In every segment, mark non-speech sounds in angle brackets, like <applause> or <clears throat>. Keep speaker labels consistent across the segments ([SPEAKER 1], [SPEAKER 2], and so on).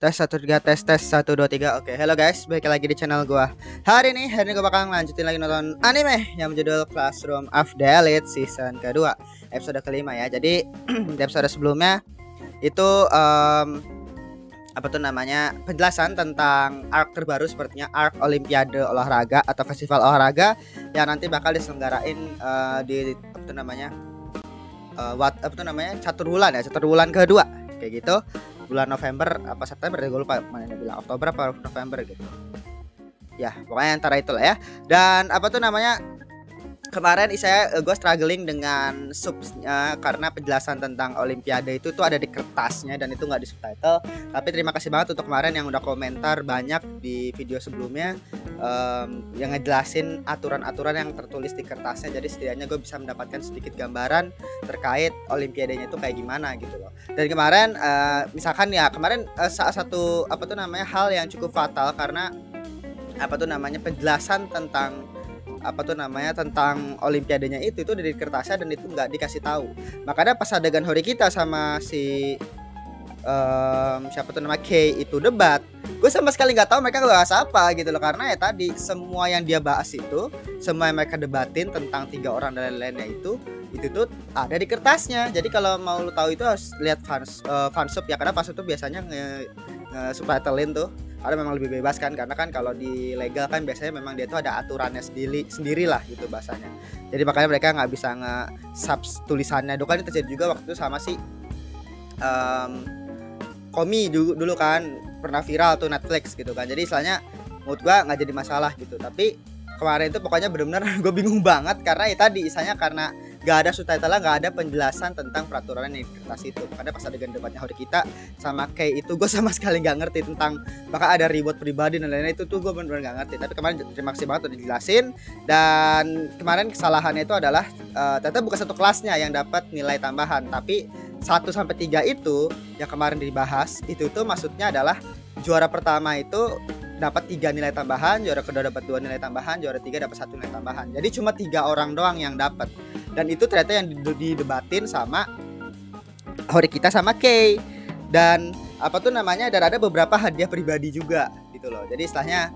[SPEAKER 1] Tes 1 3 tes tes 1 2 3. Oke, hello guys, balik lagi di channel gua. Hari ini hari ini gua bakal lanjutin lagi nonton anime yang berjudul Classroom of the Elite season kedua, episode kelima ya. Jadi <clears throat> di episode sebelumnya itu um, apa tuh namanya penjelasan tentang arc terbaru sepertinya arc olimpiade olahraga atau festival olahraga yang nanti bakal diselenggarain uh, di apa tuh namanya uh, eh, what apa tuh namanya catur bulan ya catur bulan kedua kayak gitu bulan November apa September gue lupa mana bilang Oktober apa November gitu ya pokoknya antara itulah ya dan apa tuh namanya kemarin saya eh, gue struggling dengan subnya eh, karena penjelasan tentang olimpiade itu tuh ada di kertasnya dan itu nggak di subtitle tapi terima kasih banget untuk kemarin yang udah komentar banyak di video sebelumnya um, yang ngejelasin aturan-aturan yang tertulis di kertasnya jadi setidaknya gue bisa mendapatkan sedikit gambaran terkait olimpiadenya itu kayak gimana gitu loh dan kemarin uh, misalkan ya kemarin uh, salah satu apa tuh namanya hal yang cukup fatal karena apa tuh namanya penjelasan tentang apa tuh namanya tentang olimpiadenya itu itu dari kertasnya dan itu nggak dikasih tahu makanya pas adegan Hori kita sama si um, siapa tuh nama K itu debat gue sama sekali nggak tahu mereka bahas apa gitu loh karena ya tadi semua yang dia bahas itu semua yang mereka debatin tentang tiga orang dan lain-lainnya itu itu tuh ada di kertasnya jadi kalau mau lo tahu itu harus lihat fans uh, fansub ya karena fansub tuh biasanya Eh, supaya tuh karena memang lebih bebas kan karena kan kalau di legal kan biasanya memang dia tuh ada aturannya sendiri sendiri lah gitu bahasanya jadi makanya mereka nggak bisa nge sub tulisannya dulu kan itu terjadi juga waktu itu sama si um, komi dulu, dulu kan pernah viral tuh Netflix gitu kan jadi istilahnya mood gua nggak jadi masalah gitu tapi kemarin itu pokoknya bener-bener <laughs> gue bingung banget karena ya tadi istilahnya karena nggak ada subtitle nggak ada penjelasan tentang peraturan yang kertas itu karena pas adegan debatnya hari kita sama kayak itu gue sama sekali nggak ngerti tentang bahkan ada reward pribadi dan lain-lain itu tuh gue benar-benar nggak ngerti tapi kemarin terima kasih banget udah dijelasin dan kemarin kesalahannya itu adalah uh, ternyata bukan satu kelasnya yang dapat nilai tambahan tapi 1 sampai 3 itu yang kemarin dibahas itu tuh maksudnya adalah juara pertama itu dapat tiga nilai tambahan, juara kedua dapat dua nilai tambahan, juara tiga dapat satu nilai tambahan. Jadi cuma tiga orang doang yang dapat dan itu ternyata yang didebatin sama Hori kita sama Kay dan apa tuh namanya dan ada beberapa hadiah pribadi juga gitu loh jadi istilahnya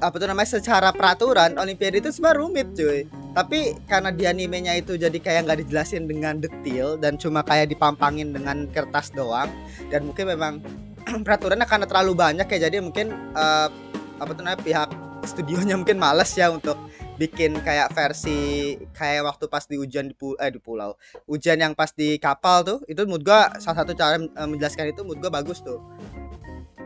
[SPEAKER 1] apa tuh namanya secara peraturan Olimpiade itu sebenarnya rumit cuy tapi karena di animenya itu jadi kayak nggak dijelasin dengan detail dan cuma kayak dipampangin dengan kertas doang dan mungkin memang <clears throat> peraturannya karena terlalu banyak ya jadi mungkin uh, apa tuh namanya pihak studionya mungkin males ya untuk bikin kayak versi kayak waktu pas di hujan di pulau eh di pulau hujan yang pas di kapal tuh itu mood gua salah satu cara eh, menjelaskan itu mood gua bagus tuh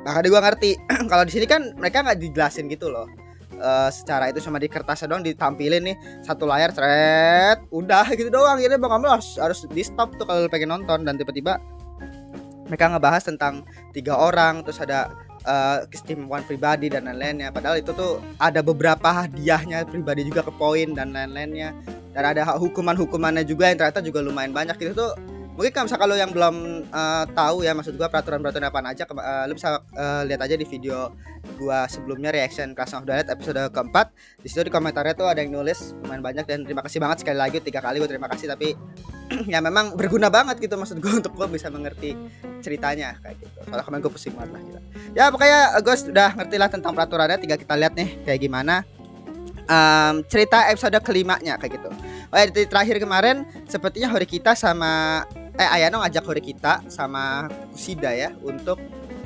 [SPEAKER 1] makanya gua ngerti <clears throat> kalau di sini kan mereka nggak dijelasin gitu loh Uh, secara itu sama di kertasnya doang ditampilin nih satu layar seret udah gitu doang jadi bang kamu harus, harus di stop tuh kalau pengen nonton dan tiba-tiba mereka ngebahas tentang tiga orang terus ada uh, keistimewaan pribadi dan lain-lainnya padahal itu tuh ada beberapa hadiahnya pribadi juga ke poin dan lain-lainnya dan ada hukuman-hukumannya juga yang ternyata juga lumayan banyak itu tuh mungkin kalau misalkan lo yang belum uh, tahu ya maksud gua peraturan-peraturan apa aja uh, lo bisa uh, lihat aja di video gua sebelumnya reaction Clash of the episode keempat di situ di komentarnya tuh ada yang nulis lumayan banyak dan terima kasih banget sekali lagi tiga kali gua terima kasih tapi <clears throat> ya memang berguna banget gitu maksud gua <laughs> untuk gua bisa mengerti ceritanya kayak gitu kalau kemarin gua pusing banget lah gitu. ya pokoknya gua sudah ngerti lah tentang peraturannya tiga kita lihat nih kayak gimana um, cerita episode kelimanya kayak gitu oh ya di terakhir kemarin sepertinya kita sama eh Ayano ngajak Hori kita sama Kusida ya untuk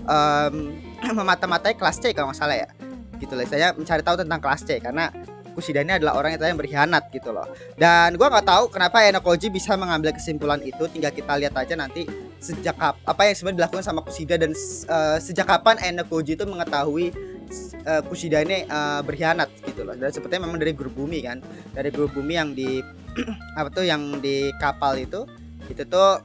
[SPEAKER 1] um, <clears throat> memata-matai kelas C kalau nggak salah ya gitu loh saya mencari tahu tentang kelas C karena Kusida ini adalah orang yang berkhianat gitu loh dan gue nggak tahu kenapa Ayano Koji bisa mengambil kesimpulan itu tinggal kita lihat aja nanti sejak apa yang sebenarnya dilakukan sama Kusida dan uh, sejak kapan Ayano Koji itu mengetahui uh, ini uh, berkhianat gitu loh dan sepertinya memang dari grup bumi kan dari grup bumi yang di <clears throat> apa tuh yang di kapal itu itu tuh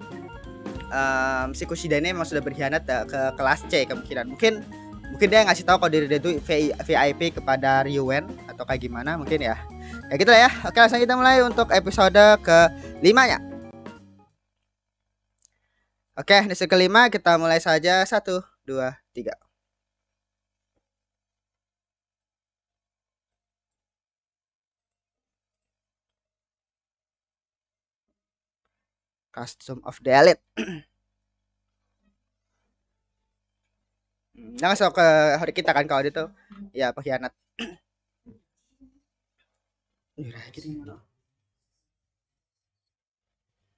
[SPEAKER 1] um, si Kushida ini memang sudah berkhianat uh, ke kelas C kemungkinan mungkin mungkin dia ngasih tahu kalau diri dia itu VIP kepada Ryuwen atau kayak gimana mungkin ya ya gitu lah ya oke langsung kita mulai untuk episode ke limanya oke di kelima kita mulai saja satu dua tiga custom of the elite hmm. nah, so ke hari kita kan kalau itu ya pengkhianat gitu.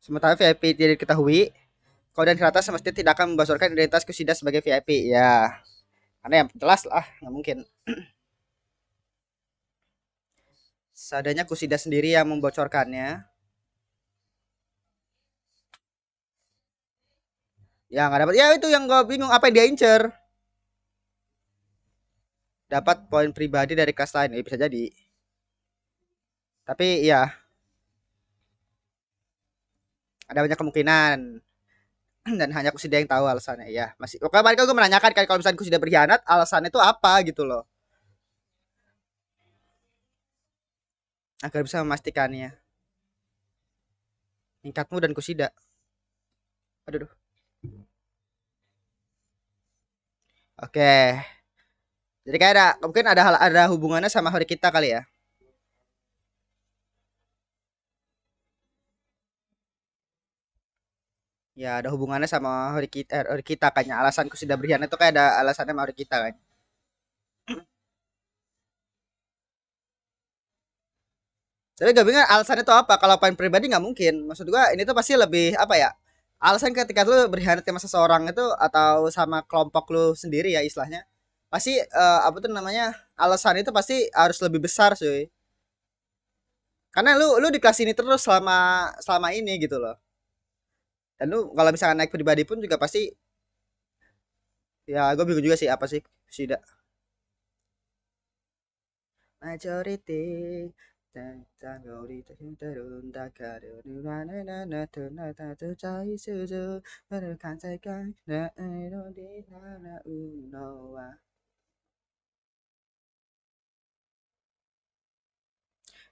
[SPEAKER 1] sementara VIP tidak diketahui kau dan kerata semestinya tidak akan membocorkan identitas kusida sebagai VIP ya karena yang jelas lah nggak mungkin <clears throat> seadanya kusida sendiri yang membocorkannya Ya nggak dapat. Ya itu yang gue bingung apa yang dia incer. Dapat poin pribadi dari kelas lain, ya, bisa jadi. Tapi ya ada banyak kemungkinan <clears throat> dan hanya kusida yang tahu alasannya ya masih oke mereka gue menanyakan kan kalau misalnya kusida berkhianat alasannya itu apa gitu loh agar bisa memastikannya tingkatmu dan kusida aduh, aduh. Oke. Jadi kayak ada mungkin ada hal ada hubungannya sama hari kita kali ya. Ya ada hubungannya sama hari kita, eh, hari kita kayaknya alasanku sudah berkhianat itu kayak ada alasannya sama hari kita kan. Tapi gak bingung alasannya itu apa? Kalau paling pribadi nggak mungkin. Maksud gua ini tuh pasti lebih apa ya? alasan ketika lu berkhianat sama seseorang itu atau sama kelompok lu sendiri ya istilahnya pasti uh, apa tuh namanya alasan itu pasti harus lebih besar cuy karena lu lu di kelas ini terus selama selama ini gitu loh dan lu kalau misalkan naik pribadi pun juga pasti ya gue bingung juga sih apa sih tidak majority たいたんが降りてきてるんだから、ぬらねらなとなたとちゃいすず、なるかんさいかんね。えのりならうのは。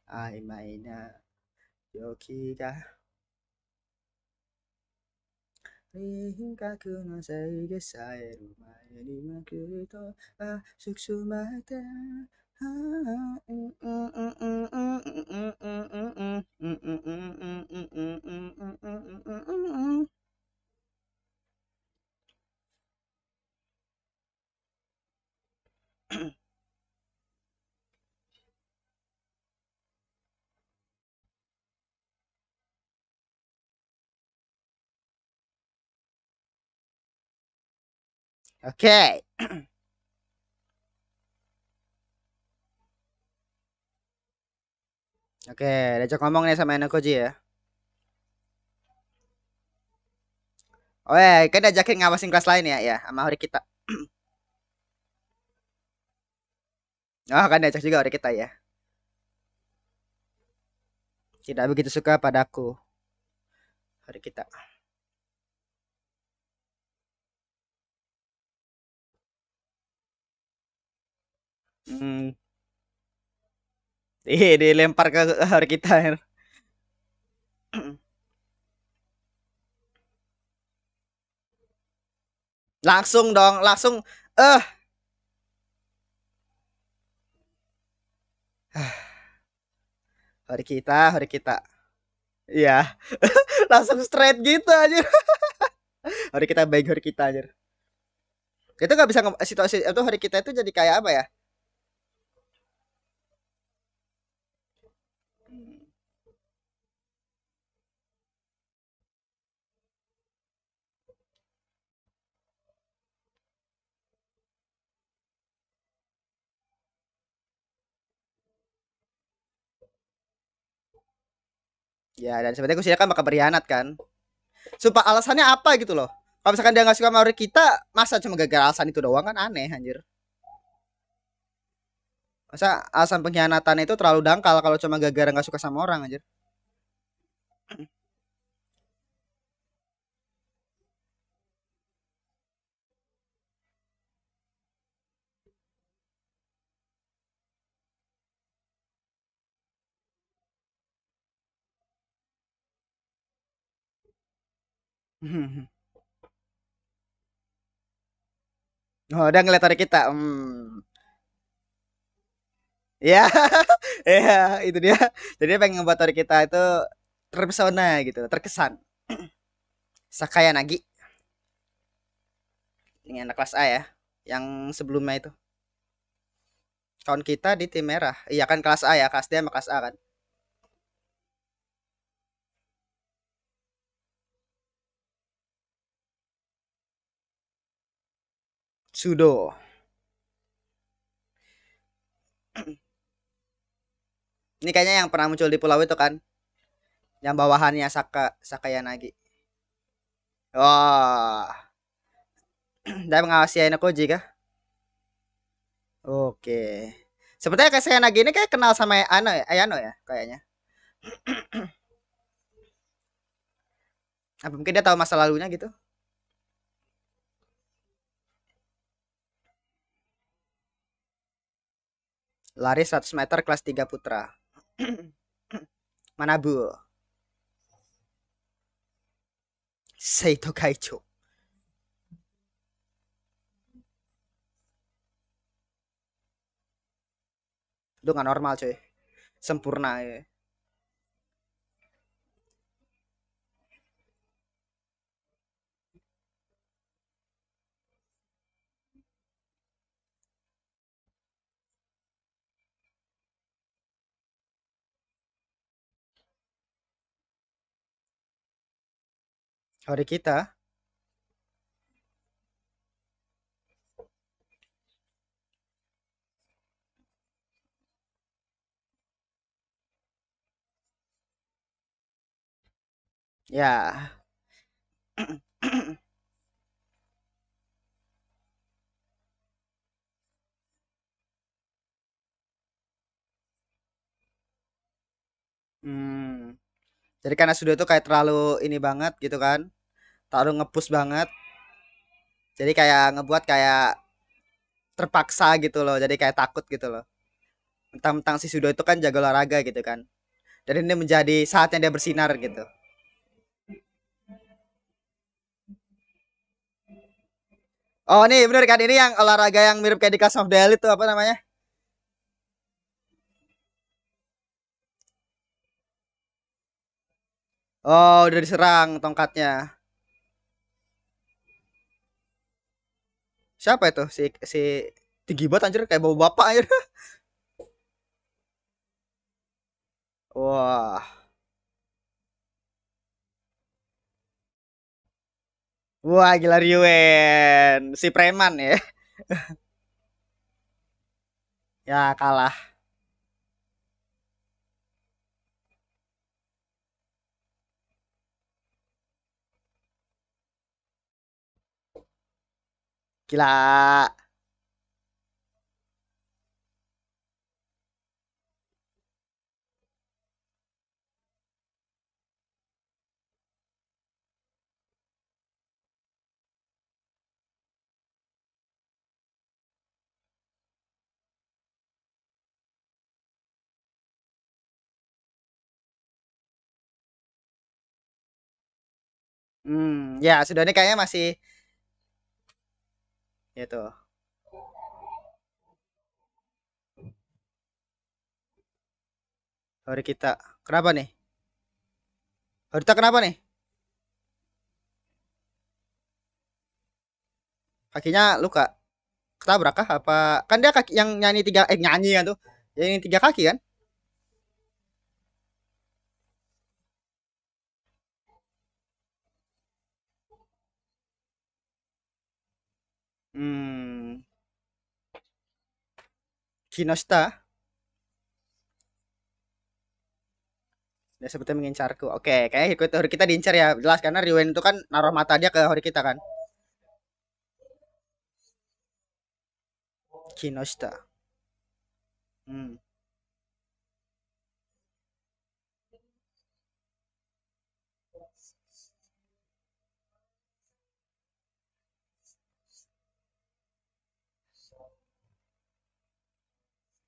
[SPEAKER 1] 曖昧な陽気が輪郭の制御さえる前にまくりとあ、すくすまって
[SPEAKER 2] Okay. <clears throat>
[SPEAKER 1] Oke, diajak ngomong nih sama Enokoji ya. Oh ya, kan diajakin ngawasin kelas lain ya, ya sama hari kita. <clears throat> oh, kan diajak juga hari kita ya. Tidak begitu suka padaku. hari kita. Hmm, Ih, iya, dilempar ke hari kita. langsung dong, langsung eh uh. Hari kita, hari kita. Iya. <laughs> langsung straight gitu aja. hari kita baik hari kita aja. Kita nggak bisa situasi itu hari kita itu jadi kayak apa ya? Ya dan sebenarnya Kushida kan bakal berkhianat kan. Sumpah alasannya apa gitu loh. Kalau misalkan dia gak suka sama kita, masa cuma gagal alasan itu doang kan aneh anjir. Masa alasan pengkhianatan itu terlalu dangkal kalau cuma gara-gara suka sama orang anjir. <laughs> Oh, udah ngeliat dari kita, Ya, Iya, <laughs> iya, itu dia. Jadi dia pengen ngebuat dari kita itu terpesona gitu, terkesan. <clears throat> Sakaya Nagi. Ini anak kelas A ya, yang sebelumnya itu. Kawan kita di tim merah. Iya kan kelas A ya, kelas D sama kelas A kan? sudo ini kayaknya yang pernah muncul di pulau itu kan yang bawahannya Saka Sakayanagi wah dan mengawasi Aino Koji kah oke sepertinya kayak Sakayanagi ini kayak kenal sama Ano ya Ayano ya kayaknya apa mungkin dia tahu masa lalunya gitu Lari 100 meter kelas 3 putra. <clears throat> Mana bu? Seito Kaicho. Itu gak normal cuy. Sempurna ya. hari kita
[SPEAKER 2] Ya. <clears throat>
[SPEAKER 1] hmm. Jadi karena sudah itu kayak terlalu ini banget gitu kan. Terlalu ngepus banget. Jadi kayak ngebuat kayak terpaksa gitu loh. Jadi kayak takut gitu loh. Mentang-mentang si Sudo itu kan jago olahraga gitu kan. Dan ini menjadi saatnya dia bersinar gitu. Oh ini bener kan ini yang olahraga yang mirip kayak di Class of the Elite tuh apa namanya? Oh, udah diserang tongkatnya. Siapa itu? Si si tinggi banget anjir kayak bawa bapak anjir. <laughs> Wah. Wah, gila Ryuen. Si preman ya. <laughs> ya kalah. Gila. Hmm, ya, sudah ini kayaknya masih Ya tuh hari kita Kenapa nih? hari kita kenapa nih? Kakinya luka. Ketabrak kah apa? Kan dia kaki yang nyanyi tiga eh nyanyi kan tuh. Yang ini tiga kaki kan? Hmm, Ya sebetulnya mengincarku. Oke, kayaknya ikut Hori kita diincar ya. Jelas karena Riwen itu kan naruh mata dia ke Hori kita kan. Kinosta. Hmm.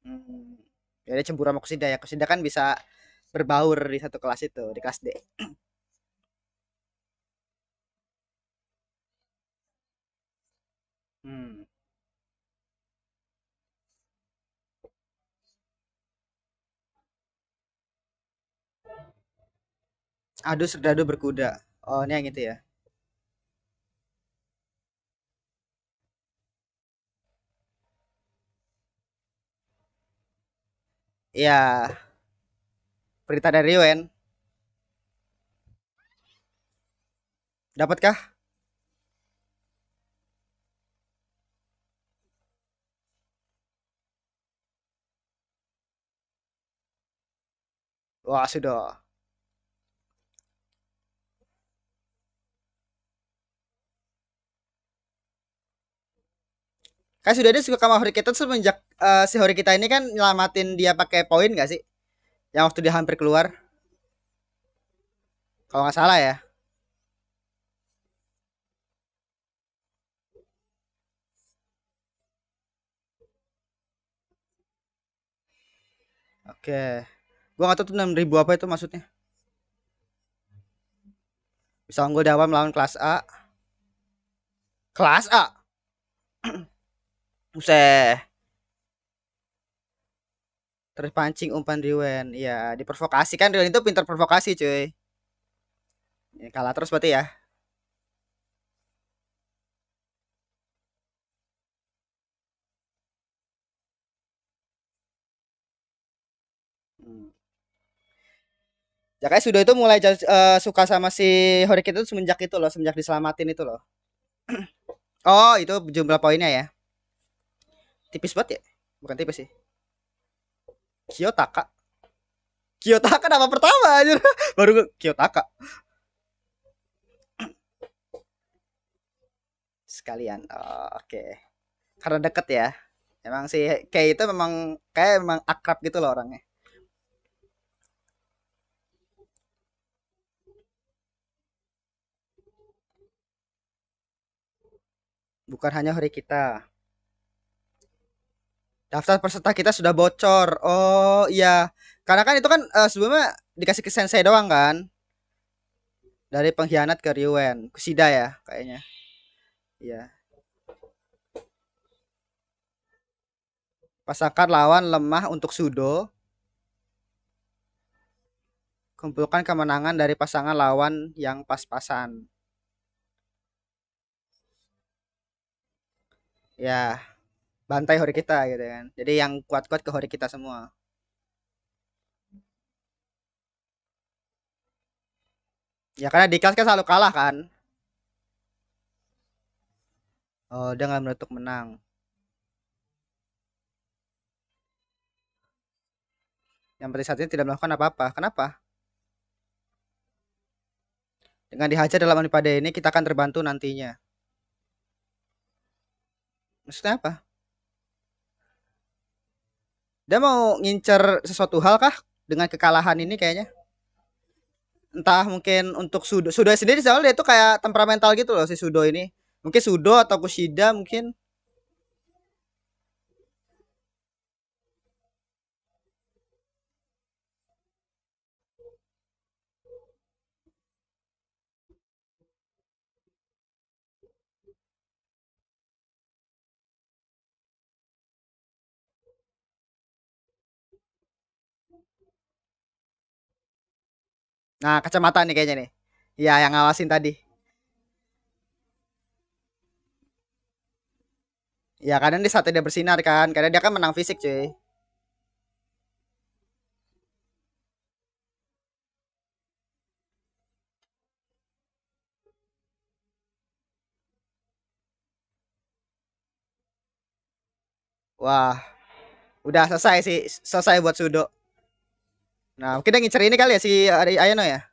[SPEAKER 1] Hmm. Ya dia cemburu sama Kusida ya. Kusida kan bisa berbaur di satu kelas itu, di kelas D. hmm. Aduh, serdadu berkuda. Oh, ini yang itu ya. ya berita dari UN dapatkah wah sudah Kayak sudah ada suka sama Hurricane semenjak uh, si Hori kita ini kan nyelamatin dia pakai poin gak sih? Yang waktu dia hampir keluar. Kalau nggak salah ya. Oke. Gua nggak tahu tuh 6000 apa itu maksudnya. Bisa unggul di awal melawan kelas A. Kelas A. <clears throat> Buset. Terpancing umpan Riwen. ya, diprovokasi kan Riwen itu pintar provokasi, cuy. Ya, kalah terus berarti ya. Hmm. Ya kayak sudah itu mulai uh, suka sama si Horik itu semenjak itu loh, semenjak diselamatin itu loh. <clears throat> oh, itu jumlah poinnya ya. Tipis banget ya? Bukan tipis sih. Kiyotaka Kiyotaka nama pertama aja <laughs> baru gue Kiyotaka sekalian oh, oke okay. karena deket ya emang sih kayak itu memang kayak memang akrab gitu loh orangnya bukan hanya hari kita Daftar peserta kita sudah bocor. Oh iya, karena kan itu kan uh, sebelumnya dikasih ke sensei doang kan. Dari pengkhianat ke Ryuen, Kusida ya kayaknya. Iya. Pasangkan lawan lemah untuk sudo. Kumpulkan kemenangan dari pasangan lawan yang pas-pasan. Ya bantai hori kita gitu kan jadi yang kuat-kuat ke hori kita semua ya karena di kelas kan selalu kalah kan oh dia nggak menutup menang yang berarti saat ini tidak melakukan apa-apa kenapa dengan dihajar dalam olimpiade ini kita akan terbantu nantinya maksudnya apa dia mau ngincer sesuatu hal kah dengan kekalahan ini kayaknya? Entah mungkin untuk Sudo. Sudo sendiri soalnya dia itu kayak temperamental gitu loh si Sudo ini. Mungkin Sudo atau Kushida mungkin Nah, kacamata nih kayaknya nih. Iya, yang ngawasin tadi. Ya, kadang dia saat dia bersinar kan, Karena dia kan menang fisik, cuy. Wah, udah selesai sih, selesai buat Sudo. Nah, kita ngincer ini kali ya si eh, Ayano ya?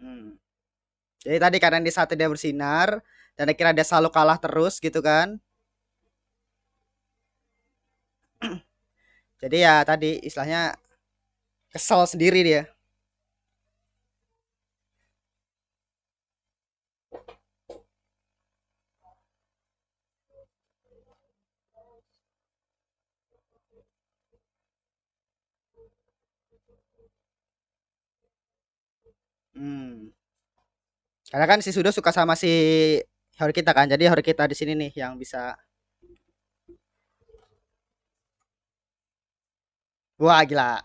[SPEAKER 1] Hmm. Jadi tadi karena di saat dia bersinar dan akhirnya dia selalu kalah terus gitu kan. <clears throat> Jadi ya tadi istilahnya kesel sendiri dia. Hmm. Karena kan si Sudo suka sama si Hori kita kan. Jadi Hori kita di sini nih yang bisa Wah, gila.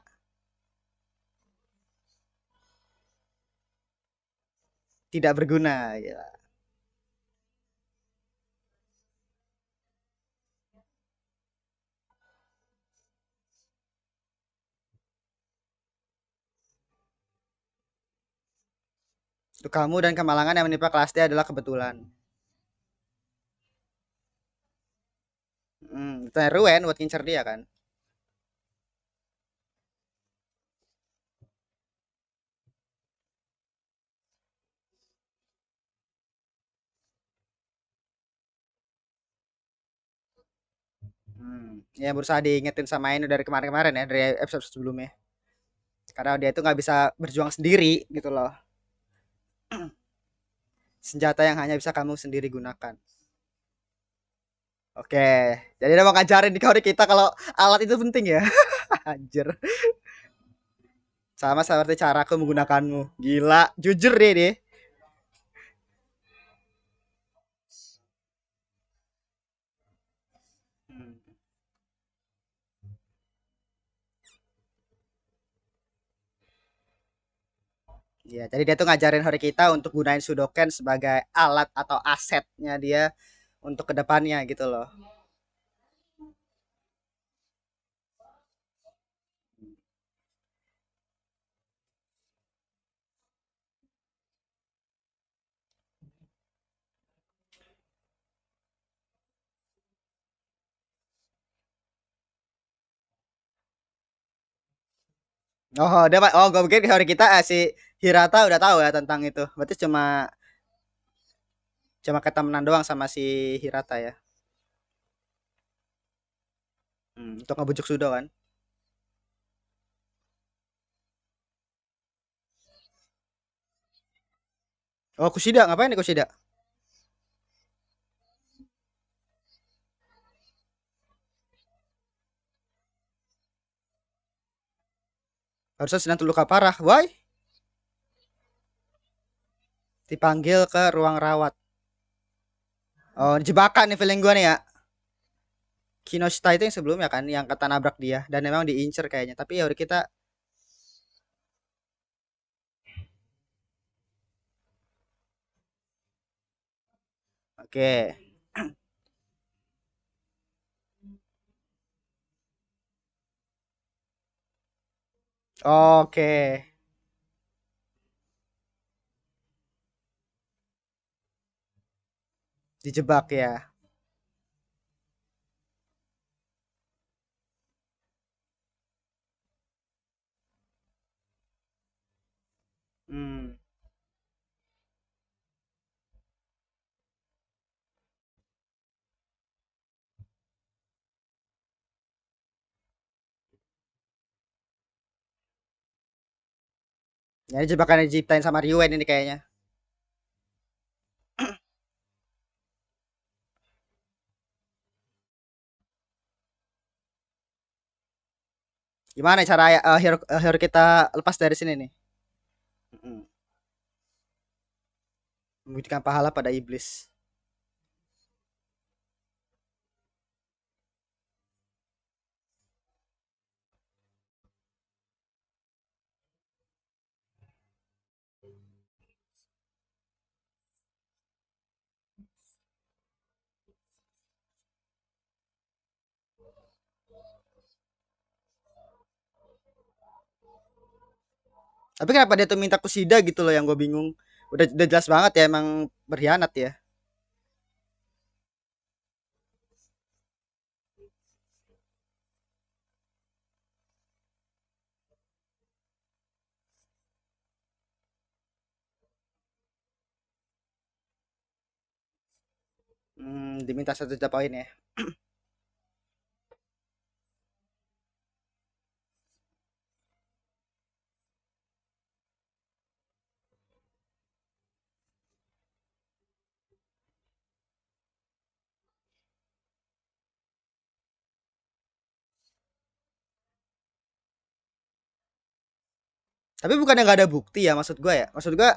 [SPEAKER 1] Tidak berguna, gila. kamu dan kemalangan yang menimpa kelas D adalah kebetulan. Hmm, tanya Ruben buat ngincer dia kan. Hmm. Ya berusaha diingetin sama ini dari kemarin-kemarin ya dari episode sebelumnya. Karena dia itu nggak bisa berjuang sendiri gitu loh senjata yang hanya bisa kamu sendiri gunakan. Oke, jadi udah mau ngajarin di kori kita kalau alat itu penting ya. <laughs> Anjir. Sama seperti caraku menggunakanmu. Gila, jujur deh deh. ya jadi dia tuh ngajarin hari kita untuk gunain Sudoken sebagai alat atau asetnya dia untuk kedepannya gitu loh. Oh, dia oh, gue mungkin hari kita eh, si Hirata udah tahu ya tentang itu. Berarti cuma cuma ketemenan doang sama si Hirata ya. Hmm, untuk ngebujuk sudah kan. Oh, Kusida, ngapain nih Kusida? Harusnya sedang terluka parah. Why? dipanggil ke ruang rawat. Oh, jebakan nih feeling gue nih ya. Kinoshita itu yang sebelumnya kan, yang kata nabrak dia. Dan memang diincer kayaknya. Tapi ya udah kita... Oke. Okay. Oke. Okay. dijebak ya Hmm. Nah, ini jebakan yang diciptain sama Ryuen ini kayaknya. Gimana cara uh, hero, uh, hero kita lepas dari sini nih? Membuktikan pahala pada iblis. tapi kenapa dia tuh minta kusida gitu loh yang gue bingung udah udah jelas banget ya emang berkhianat ya Hmm, diminta satu juta poin ya. <clears throat> tapi bukannya nggak ada bukti ya maksud gue ya maksud gue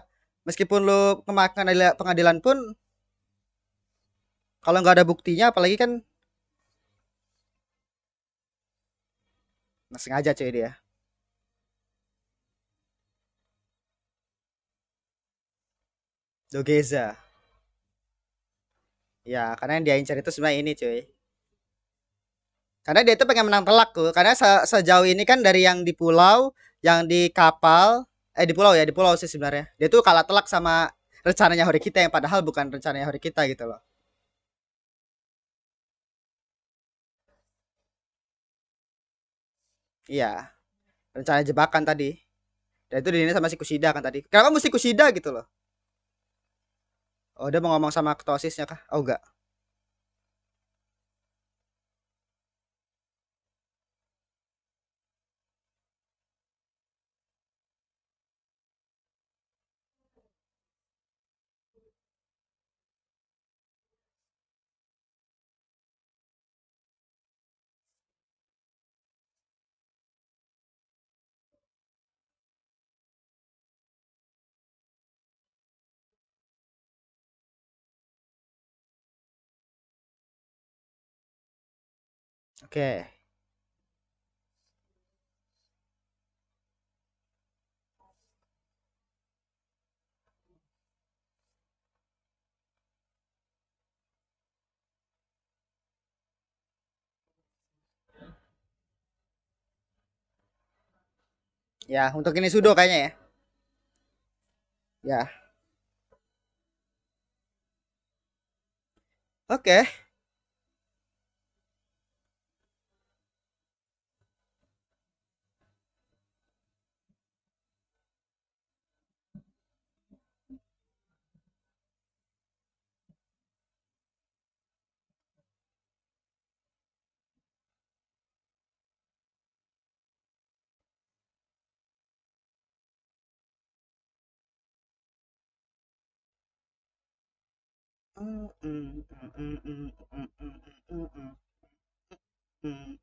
[SPEAKER 1] meskipun lo kemakan pengadilan pun kalau nggak ada buktinya apalagi kan nah, sengaja cuy dia Dogeza ya karena yang dia incar itu sebenarnya ini cuy karena dia itu pengen menang telak tuh karena se sejauh ini kan dari yang di pulau yang di kapal eh di pulau ya di pulau sih sebenarnya dia tuh kalah telak sama rencananya hari kita yang padahal bukan rencananya hari kita gitu loh iya rencana jebakan tadi dan itu dinilai sama si Kusida kan tadi kenapa mesti Kusida gitu loh oh dia mau ngomong sama ketosisnya kah oh enggak Oke. Ya, untuk ini sudo kayaknya ya. Ya. Oke. Okay.
[SPEAKER 2] Mm-mm, mm-mm, mm-mm, mm-mm, mm-mm, mm-mm,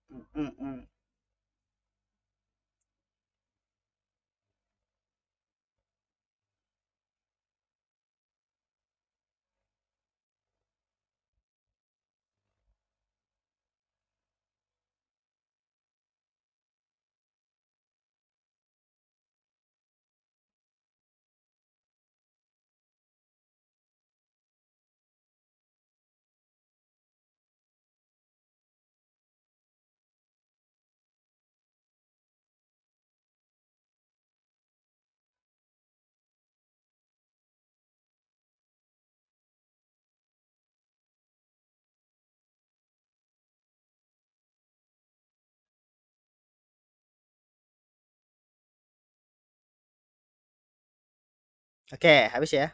[SPEAKER 1] Oke, habis ya.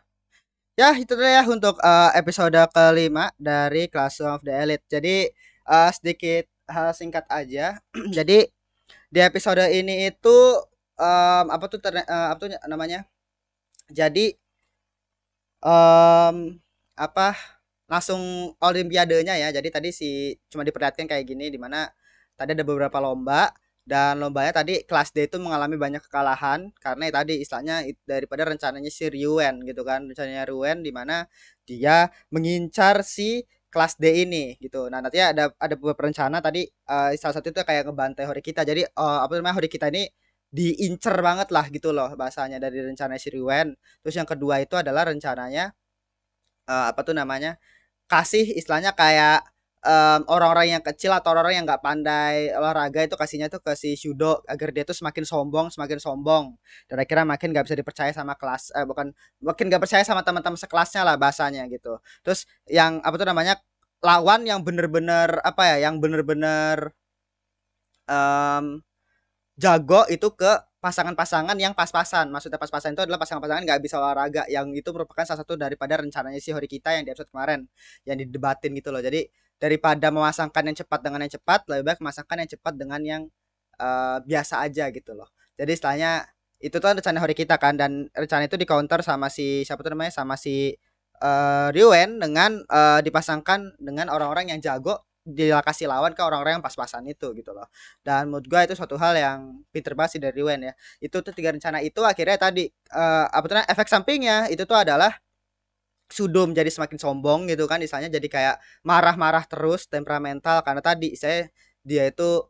[SPEAKER 1] Ya, itu dulu ya untuk uh, episode kelima dari Classroom of the Elite. Jadi uh, sedikit hal singkat aja. <clears throat> Jadi di episode ini itu um, apa tuh uh, apa tuh namanya? Jadi um, apa langsung olimpiadenya ya. Jadi tadi si cuma diperlihatkan kayak gini di mana tadi ada beberapa lomba dan lombanya tadi kelas D itu mengalami banyak kekalahan karena ya tadi istilahnya daripada rencananya si Ryuen gitu kan rencananya Ryuen di mana dia mengincar si kelas D ini gitu. Nah nanti ada ada beberapa rencana tadi uh, salah satu itu kayak ngebantai Hori kita. Jadi uh, apa namanya Hori kita ini diincar banget lah gitu loh bahasanya dari rencana si Ryuen. Terus yang kedua itu adalah rencananya uh, apa tuh namanya kasih istilahnya kayak orang orang-orang yang kecil atau orang-orang yang nggak pandai olahraga itu kasihnya tuh ke si Shudo agar dia tuh semakin sombong semakin sombong dan akhirnya makin nggak bisa dipercaya sama kelas eh bukan makin nggak percaya sama teman-teman sekelasnya lah bahasanya gitu terus yang apa tuh namanya lawan yang bener-bener apa ya yang bener-bener um, jago itu ke pasangan-pasangan yang pas-pasan. Maksudnya pas-pasan itu adalah pasangan-pasangan nggak bisa olahraga yang itu merupakan salah satu daripada rencananya si kita yang di episode kemarin yang didebatin gitu loh. Jadi daripada memasangkan yang cepat dengan yang cepat lebih baik memasangkan yang cepat dengan yang uh, biasa aja gitu loh jadi istilahnya itu tuh rencana hari kita kan dan rencana itu di counter sama si siapa tuh namanya sama si uh, eh, Ryuen dengan uh, dipasangkan dengan orang-orang yang jago di lokasi lawan ke orang-orang yang pas-pasan itu gitu loh dan mood gue itu suatu hal yang pinter banget sih dari Ryuen ya itu tuh tiga rencana itu akhirnya tadi uh, apa tuh efek sampingnya itu tuh adalah sudah menjadi semakin sombong gitu kan misalnya jadi kayak marah-marah terus temperamental karena tadi saya dia itu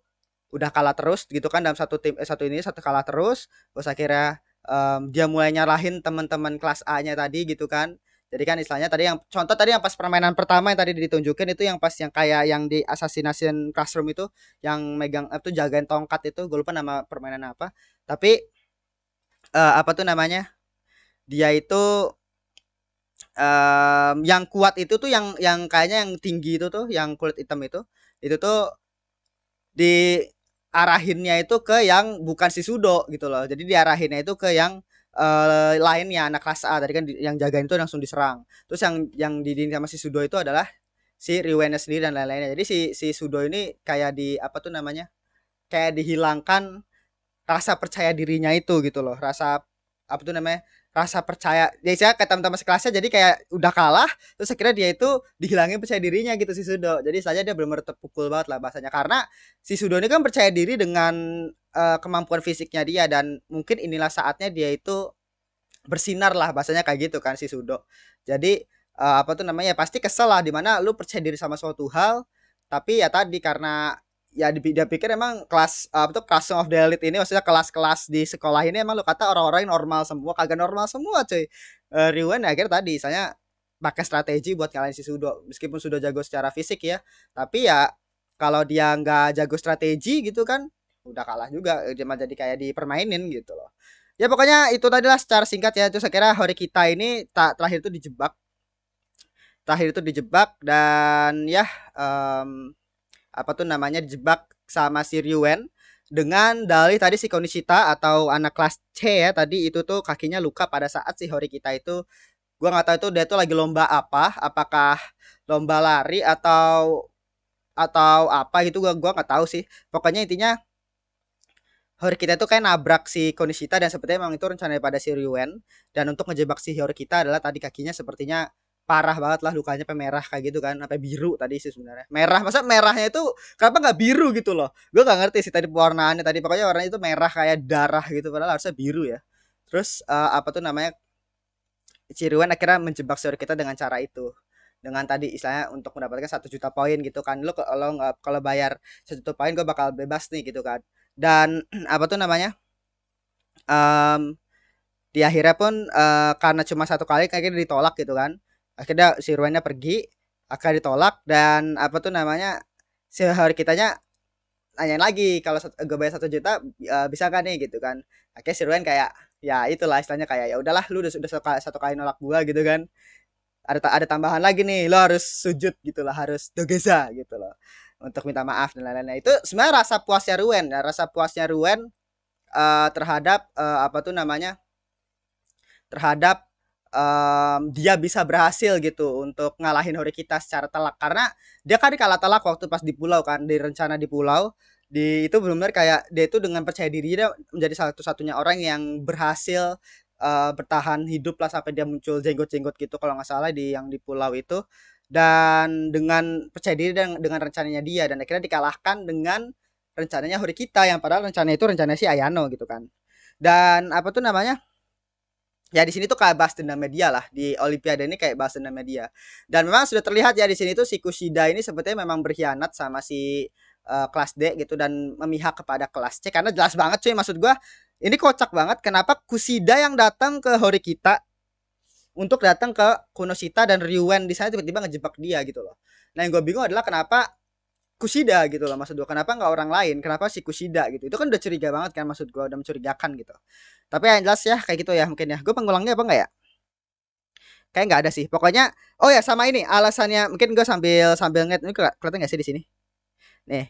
[SPEAKER 1] udah kalah terus gitu kan dalam satu tim eh, satu ini satu kalah terus terus akhirnya um, dia mulai nyalahin teman-teman kelas A-nya tadi gitu kan jadi kan istilahnya tadi yang contoh tadi yang pas permainan pertama yang tadi ditunjukin itu yang pas yang kayak yang di assassination classroom itu yang megang itu jagain tongkat itu gue lupa nama permainan apa tapi uh, apa tuh namanya dia itu um, yang kuat itu tuh yang yang kayaknya yang tinggi itu tuh yang kulit hitam itu itu tuh di arahinnya itu ke yang bukan si Sudo gitu loh jadi diarahinnya itu ke yang uh, lainnya anak kelas A tadi kan di, yang jagain itu langsung diserang terus yang yang didin sama si Sudo itu adalah si Riwena sendiri dan lain-lainnya jadi si si Sudo ini kayak di apa tuh namanya kayak dihilangkan rasa percaya dirinya itu gitu loh rasa apa tuh namanya rasa percaya jadi saya ke teman-teman sekelasnya jadi kayak udah kalah terus akhirnya dia itu dihilangin percaya dirinya gitu si Sudo jadi saja dia belum benar terpukul banget lah bahasanya karena si Sudo ini kan percaya diri dengan uh, kemampuan fisiknya dia dan mungkin inilah saatnya dia itu bersinar lah bahasanya kayak gitu kan si Sudo jadi uh, apa tuh namanya ya pasti kesel lah dimana lu percaya diri sama suatu hal tapi ya tadi karena ya dia pikir emang kelas apa tuh class of the elite ini maksudnya kelas-kelas di sekolah ini emang lu kata orang-orang normal semua kagak normal semua cuy uh, Riwan akhir tadi misalnya pakai strategi buat kalian si Sudo meskipun sudah jago secara fisik ya tapi ya kalau dia nggak jago strategi gitu kan udah kalah juga jadi eh, jadi kayak dipermainin gitu loh ya pokoknya itu tadi lah secara singkat ya terus akhirnya hari kita ini tak terakhir itu dijebak terakhir itu dijebak dan ya um, apa tuh namanya jebak sama si Ryuen dengan dalih tadi si Konishita atau anak kelas C ya tadi itu tuh kakinya luka pada saat si Hori kita itu gua nggak tahu itu dia tuh lagi lomba apa apakah lomba lari atau atau apa gitu gua gua nggak tahu sih pokoknya intinya Hori kita itu kayak nabrak si Konishita dan sepertinya memang itu rencana pada si Ryuen dan untuk ngejebak si Hori kita adalah tadi kakinya sepertinya parah banget lah lukanya sampai merah kayak gitu kan apa biru tadi sih sebenarnya merah masa merahnya itu kenapa nggak biru gitu loh gue nggak ngerti sih tadi pewarnaannya tadi pokoknya warnanya itu merah kayak darah gitu padahal harusnya biru ya terus uh, apa tuh namanya Ciruan akhirnya menjebak seorang kita dengan cara itu dengan tadi istilahnya untuk mendapatkan satu juta poin gitu kan lo kalau nggak kalau bayar satu juta poin gue bakal bebas nih gitu kan dan <clears throat> apa tuh namanya um, di akhirnya pun uh, karena cuma satu kali kayaknya ditolak gitu kan akhirnya si Ruannya pergi akan ditolak dan apa tuh namanya si hari kitanya nanyain lagi kalau gue bayar satu juta ya bisa kan nih gitu kan akhirnya si Ruan kayak ya itulah istilahnya kayak ya udahlah lu udah sudah satu kali nolak gua gitu kan ada ada tambahan lagi nih lo harus sujud gitu lah harus dogeza gitu loh untuk minta maaf dan lain-lain nah, itu sebenarnya rasa puasnya Ruwen ya rasa puasnya Ruwen uh, eh, terhadap uh, apa tuh namanya terhadap um, dia bisa berhasil gitu untuk ngalahin Hori kita secara telak karena dia kan kalah telak waktu pas di pulau kan di rencana di pulau di itu benar-benar kayak dia itu dengan percaya diri dia menjadi satu-satunya orang yang berhasil uh, bertahan hidup lah sampai dia muncul jenggot-jenggot gitu kalau nggak salah di yang di pulau itu dan dengan percaya diri dan dengan rencananya dia dan akhirnya dikalahkan dengan rencananya Hori kita yang padahal rencana itu rencana si Ayano gitu kan dan apa tuh namanya ya di sini tuh kayak bahas media media lah di Olimpiade ini kayak bahas media media dan memang sudah terlihat ya di sini tuh si Kushida ini sepertinya memang berkhianat sama si uh, kelas D gitu dan memihak kepada kelas C karena jelas banget cuy maksud gua ini kocak banget kenapa Kushida yang datang ke Horikita untuk datang ke Kunoshita dan Ryuwen di sana tiba-tiba ngejebak dia gitu loh nah yang gue bingung adalah kenapa Kusida gitu loh maksud gue kenapa nggak orang lain kenapa si Kusida gitu itu kan udah curiga banget kan maksud gue udah mencurigakan gitu tapi yang jelas ya kayak gitu ya mungkin ya gue pengulangnya apa nggak ya kayak nggak ada sih pokoknya oh ya sama ini alasannya mungkin gue sambil sambil ngeliat ini kelihatan nggak sih di sini nih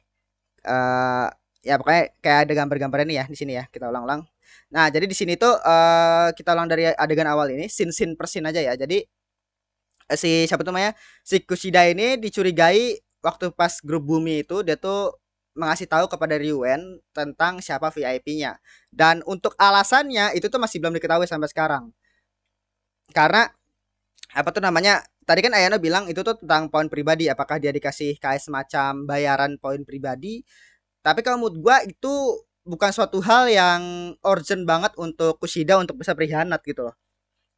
[SPEAKER 1] uh, ya pokoknya kayak ada gambar gambar ini ya di sini ya kita ulang-ulang nah jadi di sini tuh uh, kita ulang dari adegan awal ini sin sin persin aja ya jadi eh, si siapa tuh namanya si Kusida ini dicurigai waktu pas grup bumi itu dia tuh mengasih tahu kepada Ryuen tentang siapa VIP-nya. Dan untuk alasannya itu tuh masih belum diketahui sampai sekarang. Karena apa tuh namanya? Tadi kan Ayano bilang itu tuh tentang poin pribadi, apakah dia dikasih kayak semacam bayaran poin pribadi? Tapi kalau menurut gue itu bukan suatu hal yang urgent banget untuk Kushida untuk bisa berkhianat gitu loh.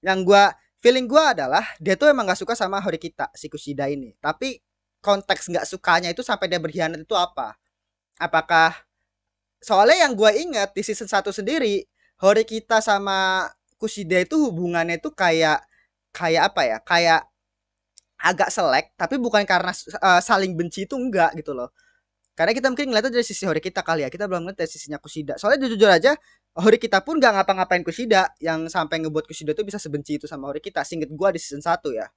[SPEAKER 1] Yang gue feeling gue adalah dia tuh emang gak suka sama Horikita si Kushida ini. Tapi konteks nggak sukanya itu sampai dia berkhianat itu apa? Apakah soalnya yang gue ingat di season satu sendiri Hori kita sama kusida itu hubungannya itu kayak kayak apa ya? Kayak agak selek tapi bukan karena uh, saling benci itu enggak gitu loh. Karena kita mungkin ngeliatnya dari sisi Hori kita kali ya. Kita belum ngeliat dari sisinya kusida Soalnya jujur aja Hori kita pun gak ngapa-ngapain kusida yang sampai ngebuat kusida itu bisa sebenci itu sama Hori kita. Singkat gua di season 1 ya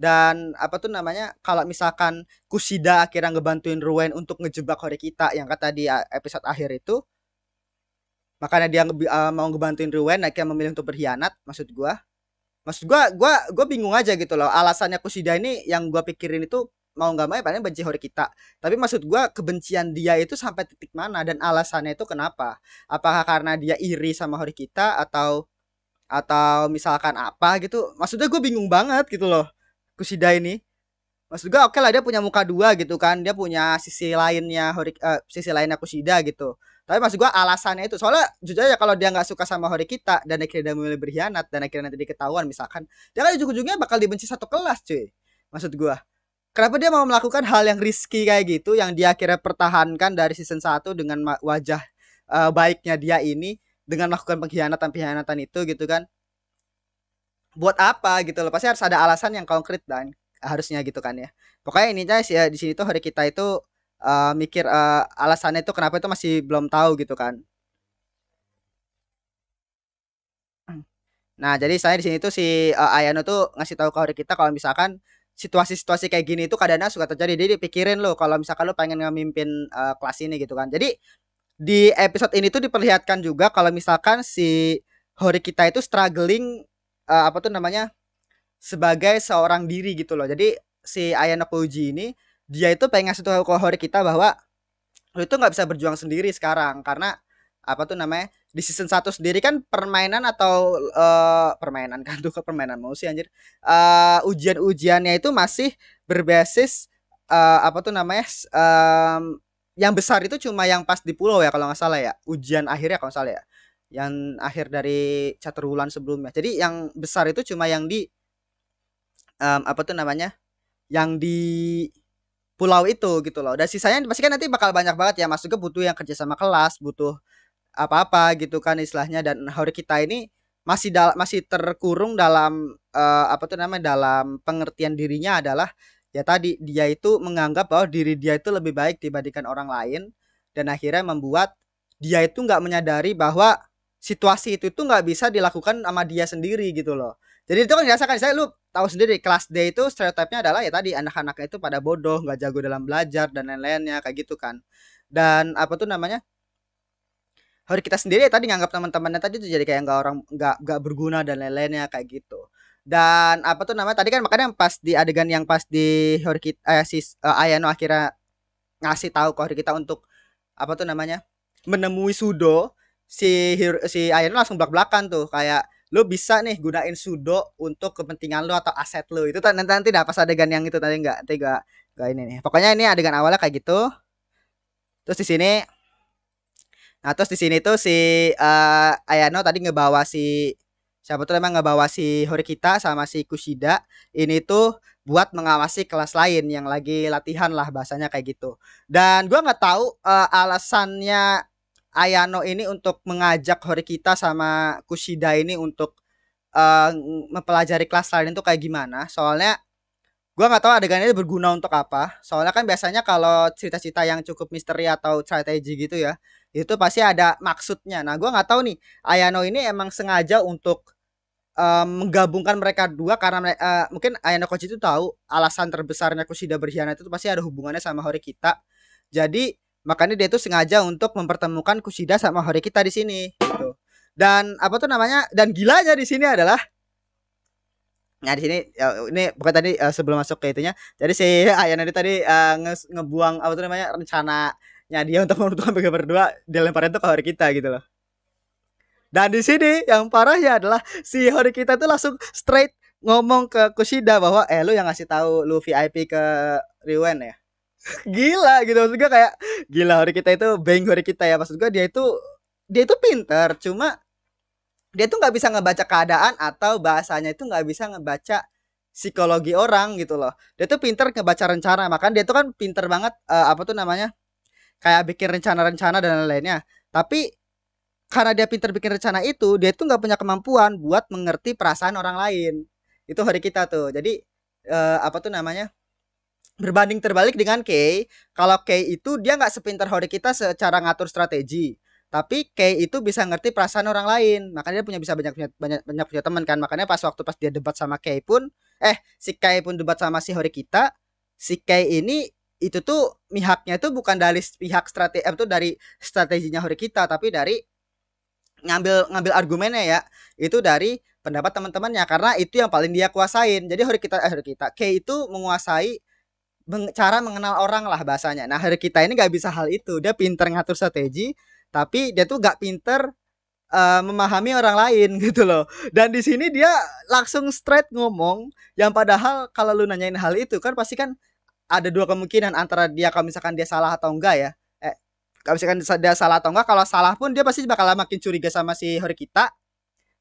[SPEAKER 1] dan apa tuh namanya kalau misalkan Kusida akhirnya ngebantuin Ruwen untuk ngejebak Hori kita yang kata di eh, episode akhir itu makanya dia nge, uh, eh, mau ngebantuin Ruwen akhirnya memilih untuk berkhianat maksud gua maksud gua gua gua bingung aja gitu loh alasannya Kusida ini yang gua pikirin itu mau nggak mau ya paling benci Hori kita tapi maksud gua kebencian dia itu sampai titik mana dan alasannya itu kenapa apakah karena dia iri sama Hori kita atau atau misalkan apa gitu maksudnya gue bingung banget gitu loh Kusida ini maksud gue oke okay lah dia punya muka dua gitu kan dia punya sisi lainnya Horik uh, eh, sisi lainnya Kusida gitu tapi maksud gua alasannya itu soalnya jujur aja kalau dia nggak suka sama Hori kita dan akhirnya dia mulai berkhianat dan akhirnya nanti diketahuan misalkan dia kan ujung-ujungnya bakal dibenci satu kelas cuy maksud gua. kenapa dia mau melakukan hal yang risky kayak gitu yang dia akhirnya pertahankan dari season 1 dengan wajah uh, baiknya dia ini dengan melakukan pengkhianatan pengkhianatan itu gitu kan buat apa gitu loh pasti harus ada alasan yang konkret dan harusnya gitu kan ya pokoknya ini guys ya di sini tuh hari kita itu uh, mikir uh, alasannya itu kenapa itu masih belum tahu gitu kan Nah, jadi saya di sini tuh si uh, Ayano tuh ngasih tahu ke Hari kita kalau misalkan situasi-situasi kayak gini itu kadang suka terjadi. Jadi dipikirin lo kalau misalkan lo pengen ngemimpin uh, kelas ini gitu kan. Jadi di episode ini tuh diperlihatkan juga kalau misalkan si Hori kita itu struggling uh, apa tuh namanya sebagai seorang diri gitu loh. Jadi si Ayana Puji ini dia itu pengen ngasih tahu Hori kita bahwa lo itu nggak bisa berjuang sendiri sekarang karena apa tuh namanya di season satu sendiri kan permainan atau uh, permainan kan tuh <laughs> ke permainan mau sih anjir uh, ujian-ujiannya itu masih berbasis uh, apa tuh namanya um, yang besar itu cuma yang pas di pulau ya kalau nggak salah ya ujian akhirnya kalau nggak salah ya yang akhir dari catur bulan sebelumnya. Jadi yang besar itu cuma yang di um, apa tuh namanya? Yang di pulau itu gitu loh. Dan sisanya pasti kan nanti bakal banyak banget ya. masuk ke butuh yang kerja sama kelas, butuh apa-apa gitu kan istilahnya dan hari kita ini masih dal masih terkurung dalam uh, apa tuh namanya dalam pengertian dirinya adalah ya tadi dia itu menganggap bahwa diri dia itu lebih baik dibandingkan orang lain dan akhirnya membuat dia itu nggak menyadari bahwa situasi itu tuh nggak bisa dilakukan sama dia sendiri gitu loh jadi itu kan dirasakan saya lu tahu sendiri kelas D itu stereotipnya adalah ya tadi anak anak itu pada bodoh nggak jago dalam belajar dan lain-lainnya kayak gitu kan dan apa tuh namanya hari kita sendiri ya tadi nganggap teman-temannya tadi tuh jadi kayak nggak orang nggak nggak berguna dan lain-lainnya kayak gitu dan apa tuh namanya tadi kan makanya pas di adegan yang pas di kita eh, si uh, Ayano akhirnya ngasih tahu ke kita untuk apa tuh namanya menemui Sudo si si Ayano langsung belak-belakan tuh kayak lu bisa nih gunain sudo untuk kepentingan lu atau aset lu itu nanti nanti dah pas adegan yang itu tadi nggak tiga nggak ini nih pokoknya ini adegan awalnya kayak gitu terus di sini nah terus di sini tuh si uh, Ayano tadi ngebawa si siapa tuh emang ngebawa si Horikita sama si Kushida ini tuh buat mengawasi kelas lain yang lagi latihan lah bahasanya kayak gitu dan gua nggak tahu uh, alasannya Ayano ini untuk mengajak Horikita sama Kushida ini untuk uh, mempelajari kelas lain itu kayak gimana. Soalnya gue nggak tahu adegan ini berguna untuk apa. Soalnya kan biasanya kalau cerita-cerita yang cukup misteri atau strategi gitu ya, itu pasti ada maksudnya. Nah gue nggak tahu nih Ayano ini emang sengaja untuk uh, menggabungkan mereka dua karena uh, mungkin Ayano Koji itu tahu alasan terbesarnya Kushida berkhianat itu pasti ada hubungannya sama Horikita. Jadi Makanya dia itu sengaja untuk mempertemukan Kushida sama Hori kita di sini. Gitu. Dan apa tuh namanya? Dan gilanya di sini adalah Nah di sini ya, ini bukan tadi eh, sebelum masuk ke itunya. Jadi si Ayana nanti tadi eh, nge ngebuang apa tuh namanya rencananya dia untuk <laughs> menentukan mereka berdua dilemparin tuh ke Hori kita gitu loh. Dan di sini yang parah ya adalah si Hori kita tuh langsung straight ngomong ke Kushida bahwa eh lu yang ngasih tahu lu VIP ke Riwen ya gila gitu maksud gue kayak gila hari kita itu bang hari kita ya maksud gue dia itu dia itu pinter cuma dia tuh nggak bisa ngebaca keadaan atau bahasanya itu nggak bisa ngebaca psikologi orang gitu loh dia tuh pinter ngebaca rencana makanya dia tuh kan pinter banget uh, apa tuh namanya kayak bikin rencana-rencana dan lain-lainnya tapi karena dia pinter bikin rencana itu dia tuh nggak punya kemampuan buat mengerti perasaan orang lain itu hari kita tuh jadi uh, apa tuh namanya Berbanding terbalik dengan K, kalau K itu dia nggak sepintar kita secara ngatur strategi, tapi K itu bisa ngerti perasaan orang lain makanya dia punya bisa banyak punya banyak banyak punya teman kan makanya pas waktu pas dia debat sama K pun eh si K pun debat sama si kita, si K ini itu tuh pihaknya itu bukan dari pihak strategi eh, itu dari strateginya kita, tapi dari ngambil ngambil argumennya ya itu dari pendapat teman-temannya karena itu yang paling dia kuasain jadi Hari kita, eh kita, K itu menguasai cara mengenal orang lah bahasanya. Nah, hari kita ini nggak bisa hal itu. Dia pinter ngatur strategi, tapi dia tuh nggak pinter uh, memahami orang lain <laughs> gitu loh. Dan di sini dia langsung straight ngomong yang padahal kalau lu nanyain hal itu kan pasti kan ada dua kemungkinan antara dia kalau misalkan dia salah atau enggak ya. Eh, kalau misalkan dia salah atau enggak, kalau salah pun dia pasti bakal makin curiga sama si hari kita.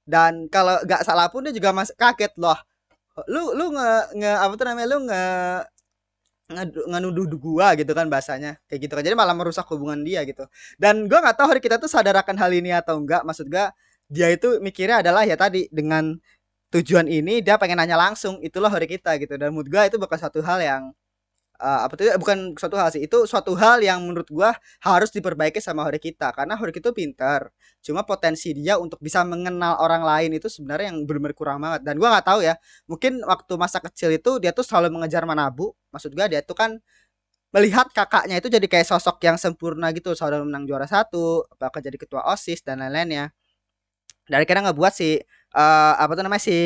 [SPEAKER 1] Dan kalau nggak salah pun dia juga masih kaget loh lu lu nge nge apa tuh namanya lu nge ngenuduh gua gitu kan bahasanya kayak gitu kan jadi malah merusak hubungan dia gitu dan gua nggak tahu hari kita tuh sadar akan hal ini atau enggak maksud gua dia itu mikirnya adalah ya tadi dengan tujuan ini dia pengen nanya langsung itulah hari kita gitu dan mudah gua itu bakal satu hal yang uh, apa tuh bukan suatu hal sih itu suatu hal yang menurut gua harus diperbaiki sama hari kita karena hari kita pintar cuma potensi dia untuk bisa mengenal orang lain itu sebenarnya yang belum berkurang banget dan gua nggak tahu ya mungkin waktu masa kecil itu dia tuh selalu mengejar manabu maksud gua dia tuh kan melihat kakaknya itu jadi kayak sosok yang sempurna gitu selalu menang juara satu bakal jadi ketua osis dan lain-lainnya dari kira nggak buat si uh, apa tuh namanya si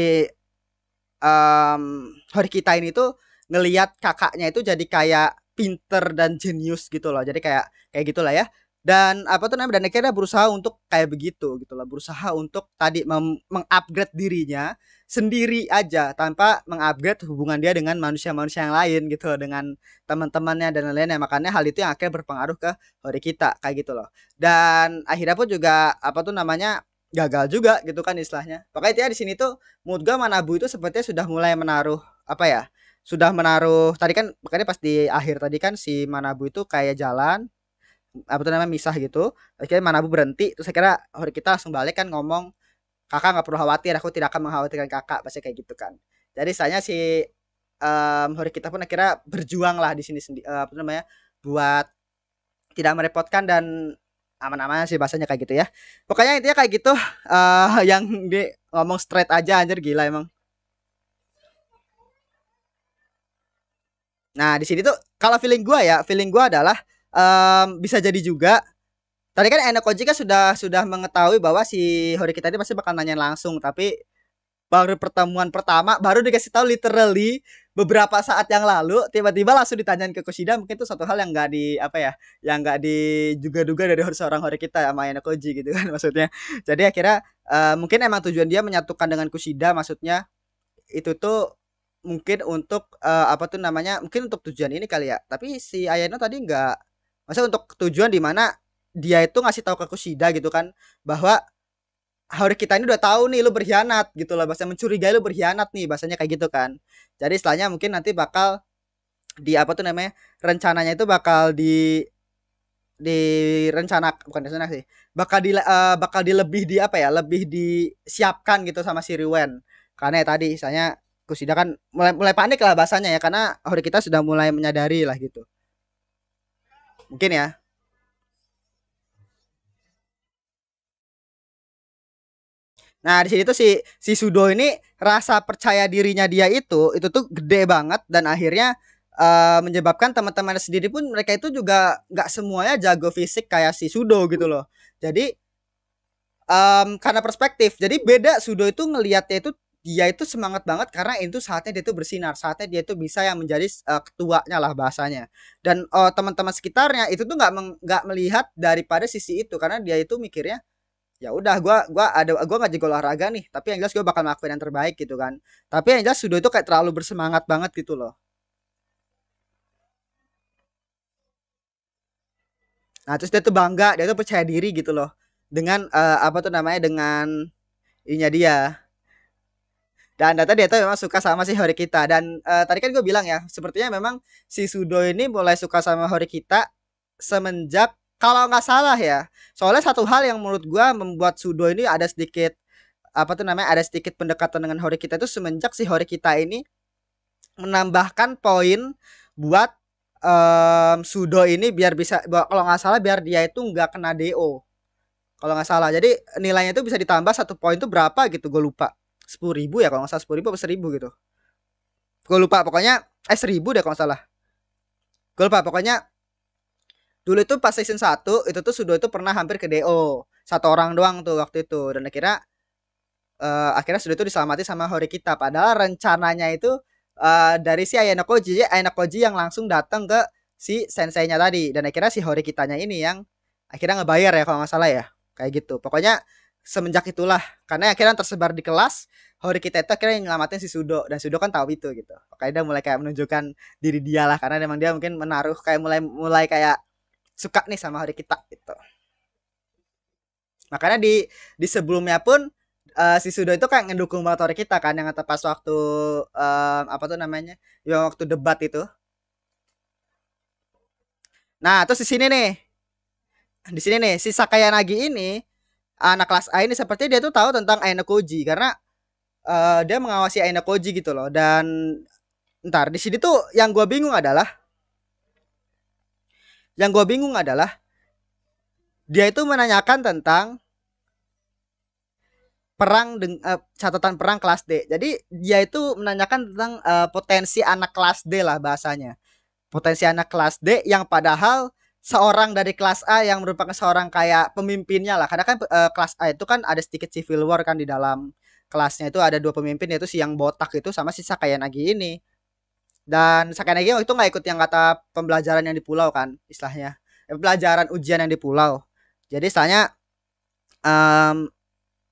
[SPEAKER 1] um, hari kita ini tuh ngelihat kakaknya itu jadi kayak pinter dan jenius gitu loh jadi kayak kayak gitulah ya dan apa tuh namanya dan akhirnya berusaha untuk kayak begitu gitu loh berusaha untuk tadi mengupgrade dirinya sendiri aja tanpa mengupgrade hubungan dia dengan manusia-manusia yang lain gitu loh, dengan teman-temannya dan lain-lain makanya hal itu yang akhirnya berpengaruh ke hari kita kayak gitu loh dan akhirnya pun juga apa tuh namanya gagal juga gitu kan istilahnya pakai ya di sini tuh mood gue manabu itu sepertinya sudah mulai menaruh apa ya sudah menaruh tadi kan makanya pas di akhir tadi kan si Manabu itu kayak jalan apa tuh namanya misah gitu akhirnya Manabu berhenti terus akhirnya kita langsung balik kan ngomong kakak nggak perlu khawatir aku tidak akan mengkhawatirkan kakak pasti kayak gitu kan jadi saya si um, kita pun akhirnya berjuang lah di sini sendiri uh, eh, apa namanya buat tidak merepotkan dan aman-aman sih bahasanya kayak gitu ya pokoknya intinya kayak gitu uh, <laughs> yang di ngomong straight aja anjir gila emang nah di sini tuh kalau feeling gue ya feeling gue adalah um, bisa jadi juga tadi kan Eno kan sudah sudah mengetahui bahwa si kita ini pasti bakal nanya langsung tapi baru pertemuan pertama baru dikasih tahu literally beberapa saat yang lalu tiba-tiba langsung ditanyain ke Kushida mungkin itu satu hal yang nggak di apa ya yang nggak diduga-duga dari seorang Hori kita sama Enokoji gitu kan <laughs> maksudnya jadi akhirnya uh, mungkin emang tujuan dia menyatukan dengan Kushida maksudnya itu tuh mungkin untuk uh, apa tuh namanya mungkin untuk tujuan ini kali ya tapi si Ayano tadi nggak masa untuk tujuan di mana dia itu ngasih tahu ke Kusida gitu kan bahwa Hari kita ini udah tahu nih lu berkhianat gitu loh bahasa mencurigai lu berkhianat nih bahasanya kayak gitu kan. Jadi istilahnya mungkin nanti bakal di apa tuh namanya rencananya itu bakal di di rencana bukan rencana sih bakal di uh, eh, bakal di lebih di apa ya lebih disiapkan gitu sama si Riwen karena ya tadi misalnya Kusida kan mulai mulai panik lah bahasanya ya karena hari kita sudah mulai menyadari lah gitu Mungkin ya. Nah, di sini tuh si si Sudo ini rasa percaya dirinya dia itu itu tuh gede banget dan akhirnya uh, menyebabkan teman-teman sendiri pun mereka itu juga nggak semuanya jago fisik kayak si Sudo gitu loh. Jadi um, karena perspektif. Jadi beda Sudo itu ngelihatnya itu dia itu semangat banget karena itu saatnya dia itu bersinar, saatnya dia itu bisa yang menjadi uh, ketuanya lah bahasanya. Dan uh, teman-teman sekitarnya itu tuh nggak nggak melihat daripada sisi itu karena dia itu mikirnya ya udah gue gua ada gua nggak jago olahraga nih, tapi yang jelas gue bakal ngelakuin yang terbaik gitu kan. Tapi yang jelas sudah itu kayak terlalu bersemangat banget gitu loh. Nah, terus dia tuh bangga, dia tuh percaya diri gitu loh dengan uh, apa tuh namanya dengan ininya dia dan data dia tuh memang suka sama si Hori kita dan uh, tadi kan gue bilang ya, sepertinya memang si Sudo ini mulai suka sama Hori kita semenjak kalau nggak salah ya. Soalnya satu hal yang menurut gue membuat Sudo ini ada sedikit apa tuh namanya ada sedikit pendekatan dengan Hori kita itu semenjak si Hori kita ini menambahkan poin buat um, Sudo ini biar bisa kalau nggak salah biar dia itu nggak kena DO kalau nggak salah jadi nilainya itu bisa ditambah satu poin itu berapa gitu gue lupa sepuluh ribu ya kalau nggak salah sepuluh ribu apa seribu gitu gue lupa pokoknya eh seribu deh kalau nggak salah gue lupa pokoknya dulu itu pas season satu itu tuh Sudo itu pernah hampir ke DO satu orang doang tuh waktu itu dan akhirnya uh, akhirnya sudah itu diselamati sama Hori kita padahal rencananya itu uh, dari si ayana Koji ayana Koji yang langsung datang ke si senseinya tadi dan akhirnya si Hori kitanya ini yang akhirnya ngebayar ya kalau nggak salah ya kayak gitu pokoknya semenjak itulah karena akhirnya tersebar di kelas hari kita itu akhirnya yang nyelamatin si Sudo dan Sudo kan tahu itu gitu Oke, dia mulai kayak menunjukkan diri dia lah karena memang dia mungkin menaruh kayak mulai mulai kayak suka nih sama hari kita gitu makanya di di sebelumnya pun uh, si Sudo itu kayak ngedukung banget Hori kita kan yang pas waktu uh, apa tuh namanya yang waktu debat itu nah terus di sini nih di sini nih si Sakayanagi ini anak kelas A ini seperti dia tuh tahu tentang Aina Koji karena uh, dia mengawasi Aina Koji gitu loh dan ntar di sini tuh yang gue bingung adalah yang gue bingung adalah dia itu menanyakan tentang perang deng uh, catatan perang kelas D. Jadi dia itu menanyakan tentang uh, potensi anak kelas D lah bahasanya. Potensi anak kelas D yang padahal seorang dari kelas A yang merupakan seorang kayak pemimpinnya lah. Karena kan uh, kelas A itu kan ada sedikit civil war kan di dalam kelasnya itu ada dua pemimpin yaitu si yang botak itu sama si lagi ini. Dan Sakayanagi lagi itu nggak ikut yang kata pembelajaran yang di pulau kan istilahnya. Eh, pelajaran ujian yang di pulau. Jadi istilahnya um,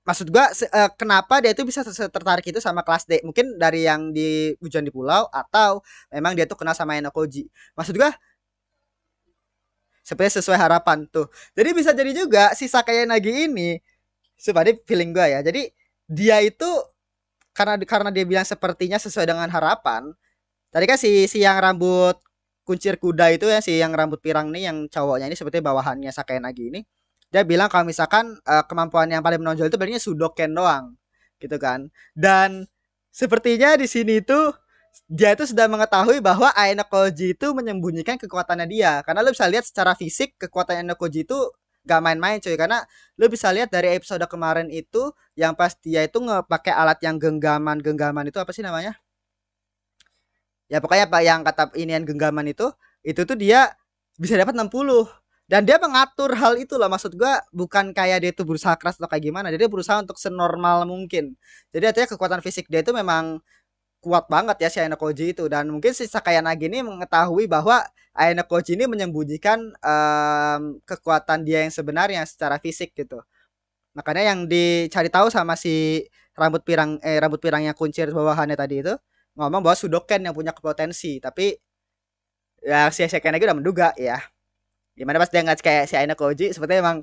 [SPEAKER 1] maksud gua uh, kenapa dia itu bisa tertarik itu sama kelas D mungkin dari yang di ujian di pulau atau memang dia tuh kenal sama Enokoji maksud gua seperti sesuai harapan tuh. Jadi bisa jadi juga si Sakaya Nagi ini seperti feeling gue ya. Jadi dia itu karena karena dia bilang sepertinya sesuai dengan harapan. Tadi kan si si yang rambut kuncir kuda itu ya si yang rambut pirang nih yang cowoknya ini seperti bawahannya Sakaya Nagi ini. Dia bilang kalau misalkan uh, kemampuan yang paling menonjol itu berarti sudoken doang gitu kan. Dan sepertinya di sini itu dia itu sudah mengetahui bahwa Aino Koji itu menyembunyikan kekuatannya dia. Karena lo bisa lihat secara fisik kekuatan Aino Koji itu gak main-main cuy karena lo bisa lihat dari episode kemarin itu yang pas dia itu ngepakai alat yang genggaman genggaman itu apa sih namanya ya pokoknya pak yang kata ini yang genggaman itu itu tuh dia bisa dapat 60 dan dia mengatur hal itu lah maksud gua bukan kayak dia itu berusaha keras atau kayak gimana jadi dia berusaha untuk senormal mungkin jadi artinya kekuatan fisik dia itu memang kuat banget ya si Aina Koji itu dan mungkin si Sakayanagi ini mengetahui bahwa Aina Koji ini menyembunyikan um, kekuatan dia yang sebenarnya secara fisik gitu. Makanya yang dicari tahu sama si rambut pirang eh rambut pirangnya kuncir bawahannya tadi itu ngomong bahwa Sudoken yang punya potensi tapi ya si Sakayanagi udah menduga ya. gimana pas dia ngeliat kayak si Aina Koji sepertinya emang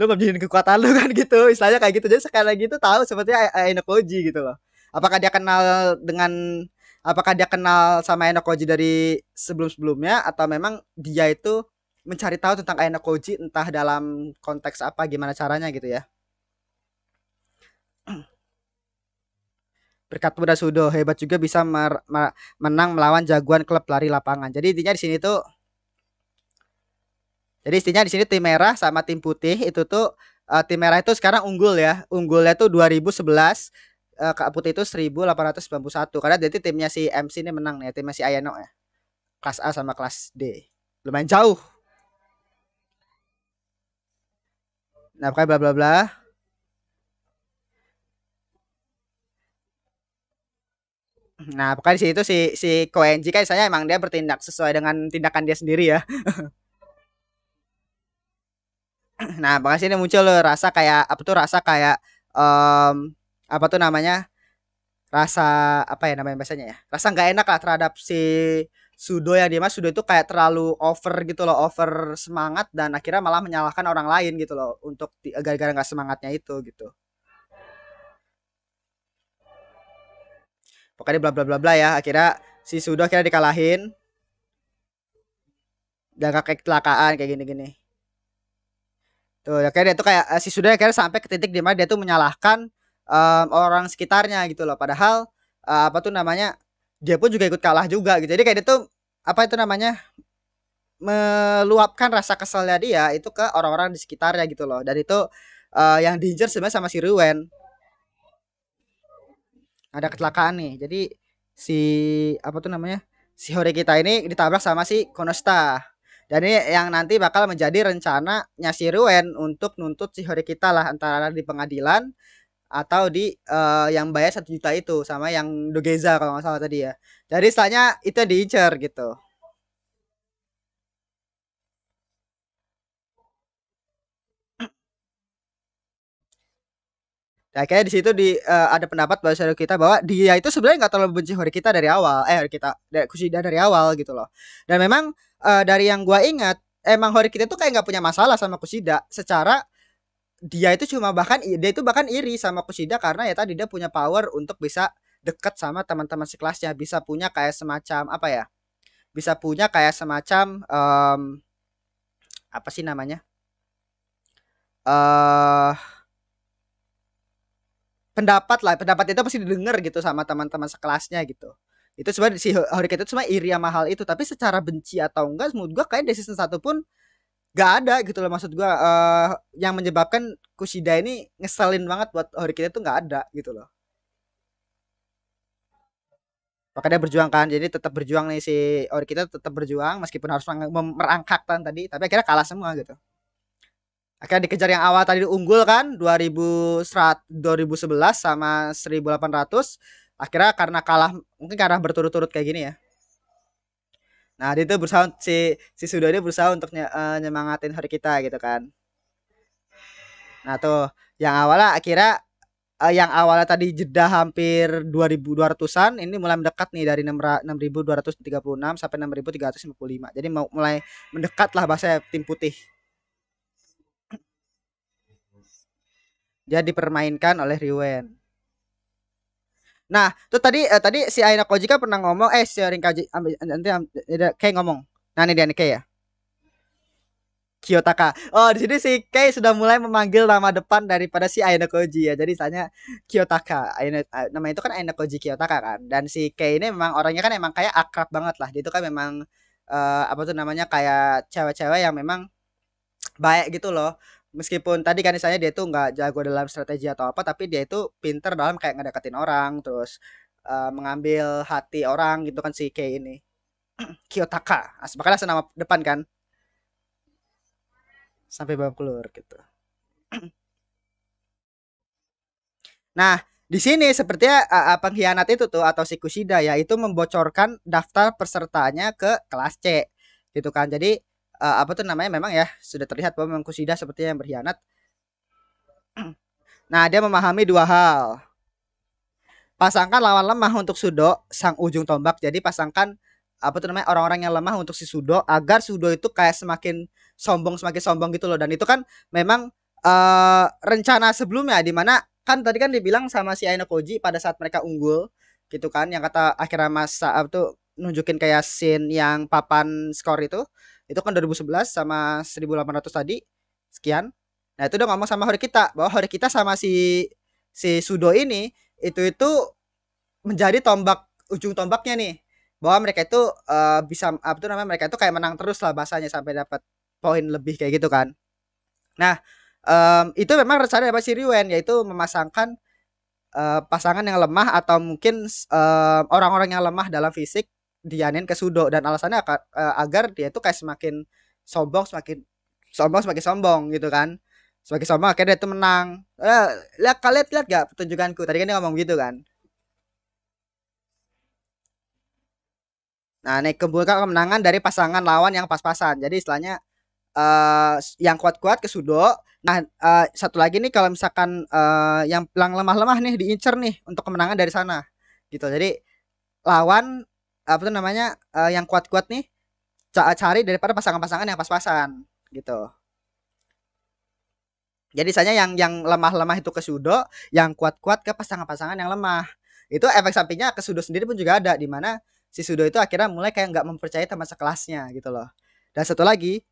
[SPEAKER 1] lu nggak kekuatan lu <laughs> kan gitu istilahnya kayak gitu jadi sekali lagi itu tahu sepertinya Aina Koji gitu loh apakah dia kenal dengan apakah dia kenal sama Enokoji dari sebelum-sebelumnya atau memang dia itu mencari tahu tentang Enokoji entah dalam konteks apa gimana caranya gitu ya. <clears throat> Berkat Buddha Sudo hebat juga bisa menang melawan jagoan klub lari lapangan. Jadi intinya di sini tuh jadi intinya di sini tim merah sama tim putih itu tuh uh, tim merah itu sekarang unggul ya. Unggulnya tuh 2011 Eh, Kak Putih itu 1891 karena jadi timnya si MC ini menang nih, ya, timnya si Ayano ya. Kelas A sama kelas D. Lumayan jauh. Nah, pakai bla bla bla. Nah, pakai di situ si si Koenji kan saya emang dia bertindak sesuai dengan tindakan dia sendiri ya. <laughs> nah, makanya sini muncul rasa kayak apa tuh rasa kayak um, apa tuh namanya rasa apa ya namanya bahasanya ya rasa nggak enak lah terhadap si Sudo ya dia mas Sudo itu kayak terlalu over gitu loh over semangat dan akhirnya malah menyalahkan orang lain gitu loh untuk gara-gara nggak semangatnya itu gitu pokoknya bla bla bla bla ya akhirnya si Sudo akhirnya dikalahin dan kayak kecelakaan kayak gini gini tuh akhirnya dia tuh kayak eh, si Sudo akhirnya sampai ke titik dimana dia tuh menyalahkan um, orang sekitarnya gitu loh padahal uh, apa tuh namanya dia pun juga ikut kalah juga gitu jadi kayak dia tuh apa itu namanya meluapkan rasa keselnya dia itu ke orang-orang di sekitarnya gitu loh dan itu uh, yang danger sebenarnya sama si Ruwen ada kecelakaan nih jadi si apa tuh namanya si Hore kita ini ditabrak sama si Konosta dan ini yang nanti bakal menjadi rencananya si Ruwen untuk nuntut si Hore kita lah antara di pengadilan atau di uh, yang bayar satu juta itu sama yang Dogeza kalau nggak salah tadi ya. Jadi setelahnya itu diincer gitu. Nah, kayak di situ di uh, ada pendapat bahwa saudara kita bahwa dia itu sebenarnya nggak terlalu benci hari kita dari awal, eh hari kita dari kusida dari awal gitu loh. Dan memang uh, dari yang gua ingat, emang hari kita tuh kayak nggak punya masalah sama kusida secara dia itu cuma bahkan dia itu bahkan iri sama Kusida karena ya tadi dia punya power untuk bisa dekat sama teman-teman sekelasnya bisa punya kayak semacam apa ya bisa punya kayak semacam um, apa sih namanya uh, pendapat lah pendapat itu pasti didengar gitu sama teman-teman sekelasnya gitu itu sebenarnya si Horika itu cuma iri sama hal itu tapi secara benci atau enggak menurut gua kayak dari season satu pun gak ada gitu loh maksud gua uh, yang menyebabkan Kushida ini ngeselin banget buat Horikita tuh nggak ada gitu loh dia berjuang kan jadi tetap berjuang nih si Horikita tetap berjuang meskipun harus merangkak kan tadi tapi akhirnya kalah semua gitu akhirnya dikejar yang awal tadi unggul kan 2000 2011 sama 1800 akhirnya karena kalah mungkin karena berturut-turut kayak gini ya Nah, dia tuh berusaha si si Sudo ini berusaha untuk ny uh, nyemangatin hari kita gitu kan. Nah, tuh yang awalnya akhirnya uh, yang awalnya tadi jeda hampir 2200-an ini mulai mendekat nih dari 6236 sampai 6355. Jadi mau mulai mendekat lah bahasa tim putih. jadi dipermainkan oleh Riwen. Nah, tuh tadi eh, tadi si Aina Kojika pernah ngomong eh si kaji nanti kayak ngomong. Nah, ini dia nih kayak ya. Kiyotaka. Oh, di sini si Kay sudah mulai memanggil nama depan daripada si Aina Koji ya. Jadi misalnya Kiyotaka. Aina, nama itu kan Aina Koji Kiyotaka kan. Dan si Kay ini memang orangnya kan emang kayak akrab banget lah. Dia itu kan memang uh, apa tuh namanya kayak cewek-cewek yang memang baik gitu loh meskipun tadi kan misalnya dia itu nggak jago dalam strategi atau apa tapi dia itu pinter dalam kayak ngedeketin orang terus uh, mengambil hati orang gitu kan si Kei ini <clears throat> Kiyotaka makanya nama depan kan sampai babak keluar gitu <clears throat> nah di sini sepertinya uh, pengkhianat itu tuh atau si Kushida ya itu membocorkan daftar pesertanya ke kelas C gitu kan jadi uh, apa tuh namanya memang ya sudah terlihat bahwa memang Kusida seperti yang berkhianat. <clears throat> Nah, dia memahami dua hal. Pasangkan lawan lemah untuk Sudo, sang ujung tombak. Jadi pasangkan apa tuh namanya orang-orang yang lemah untuk si Sudo agar Sudo itu kayak semakin sombong semakin sombong gitu loh dan itu kan memang uh, rencana sebelumnya di mana kan tadi kan dibilang sama si Aino Koji pada saat mereka unggul gitu kan yang kata akhirnya masa Saab tuh nunjukin kayak scene yang papan skor itu itu kan 2011 sama 1800 tadi sekian nah itu udah ngomong sama Hori kita bahwa Hori kita sama si si Sudo ini itu itu menjadi tombak ujung tombaknya nih bahwa mereka itu uh, bisa apa tuh namanya mereka itu kayak menang terus lah bahasanya sampai dapat poin lebih kayak gitu kan nah um, itu memang rencana dari si Riwen yaitu memasangkan uh, pasangan yang lemah atau mungkin eh, orang-orang uh, orang -orang yang lemah dalam fisik Dianin ke Sudo dan alasannya eh, agar dia itu kayak semakin sombong semakin sombong semakin sombong gitu kan semakin sombong akhirnya dia itu menang eh, lihat kalian lihat gak petunjukanku tadi kan dia ngomong gitu kan nah naik kebulkan kemenangan dari pasangan lawan yang pas-pasan jadi istilahnya uh, yang kuat-kuat ke sudo nah uh, satu lagi nih kalau misalkan uh, yang pelang lemah-lemah nih diincer nih untuk kemenangan dari sana gitu jadi lawan apa tuh namanya uh, yang kuat-kuat nih cari daripada pasangan-pasangan yang pas-pasan gitu. Jadi misalnya yang yang lemah-lemah itu ke sudo, yang kuat-kuat ke pasangan-pasangan yang lemah. Itu efek sampingnya ke sudo sendiri pun juga ada di mana si sudo itu akhirnya mulai kayak nggak mempercayai teman sekelasnya gitu loh. Dan satu lagi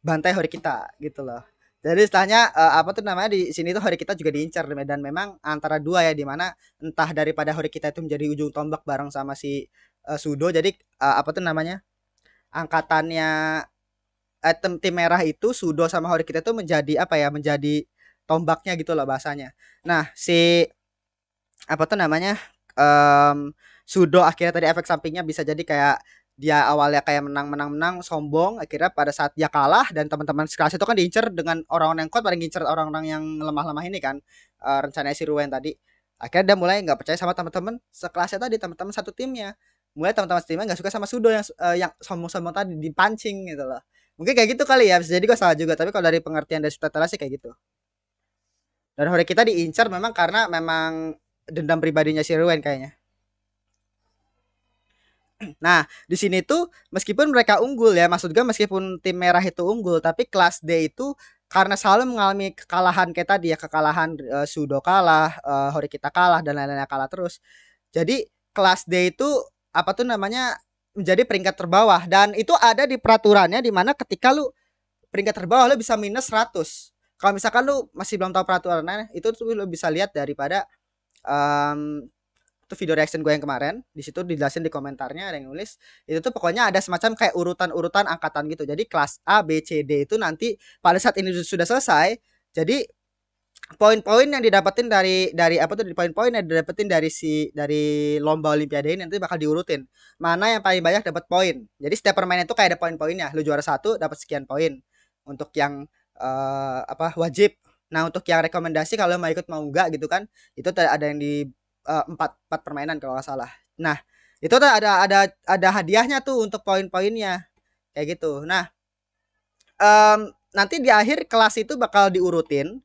[SPEAKER 1] bantai hori kita gitu loh. Jadi setelahnya uh, eh, apa tuh namanya di sini tuh Hari kita juga diincar dan memang antara dua ya di mana entah daripada Hari kita itu menjadi ujung tombak bareng sama si uh, Sudo jadi uh, apa tuh namanya angkatannya uh, tim, tim merah itu Sudo sama Hari kita itu menjadi apa ya menjadi tombaknya gitu loh bahasanya. Nah, si apa tuh namanya um, Sudo akhirnya tadi efek sampingnya bisa jadi kayak dia awalnya kayak menang-menang-menang sombong akhirnya pada saat dia kalah dan teman-teman sekelas itu kan diincer dengan orang-orang yang kuat paling ngincer orang-orang yang lemah-lemah ini kan uh, eh, rencananya si Ruwen tadi akhirnya dia mulai nggak percaya sama teman-teman sekelasnya tadi teman-teman satu timnya mulai teman-teman timnya nggak suka sama Sudo yang uh, yang sombong-sombong tadi dipancing gitu loh mungkin kayak gitu kali ya bisa jadi gue salah juga tapi kalau dari pengertian dari subtitle sih kayak gitu dan Hore kita diincar memang karena memang dendam pribadinya si Ruwen kayaknya Nah, di sini tuh meskipun mereka unggul ya, maksud gue meskipun tim merah itu unggul, tapi kelas D itu karena selalu mengalami kekalahan kayak tadi ya, kekalahan uh, Sudo kalah, uh, eh, Hori kita kalah dan lain-lain kalah terus. Jadi kelas D itu apa tuh namanya menjadi peringkat terbawah dan itu ada di peraturannya di mana ketika lu peringkat terbawah lu bisa minus 100. Kalau misalkan lu masih belum tahu peraturannya, itu tuh lu bisa lihat daripada um, itu video reaction gue yang kemarin di situ dijelasin di komentarnya ada yang nulis itu tuh pokoknya ada semacam kayak urutan-urutan angkatan gitu jadi kelas A B C D itu nanti pada saat ini sudah selesai jadi poin-poin yang didapetin dari dari apa tuh poin-poin yang didapetin dari si dari lomba olimpiade ini nanti bakal diurutin mana yang paling banyak dapat poin jadi setiap permainan itu kayak ada poin-poinnya lu juara satu dapat sekian poin untuk yang uh, apa wajib nah untuk yang rekomendasi kalau mau ikut mau enggak gitu kan itu ada yang di Eh, empat empat permainan kalau nggak salah nah itu tuh ada ada ada hadiahnya tuh untuk poin-poinnya kayak gitu nah um, nanti di akhir kelas itu bakal diurutin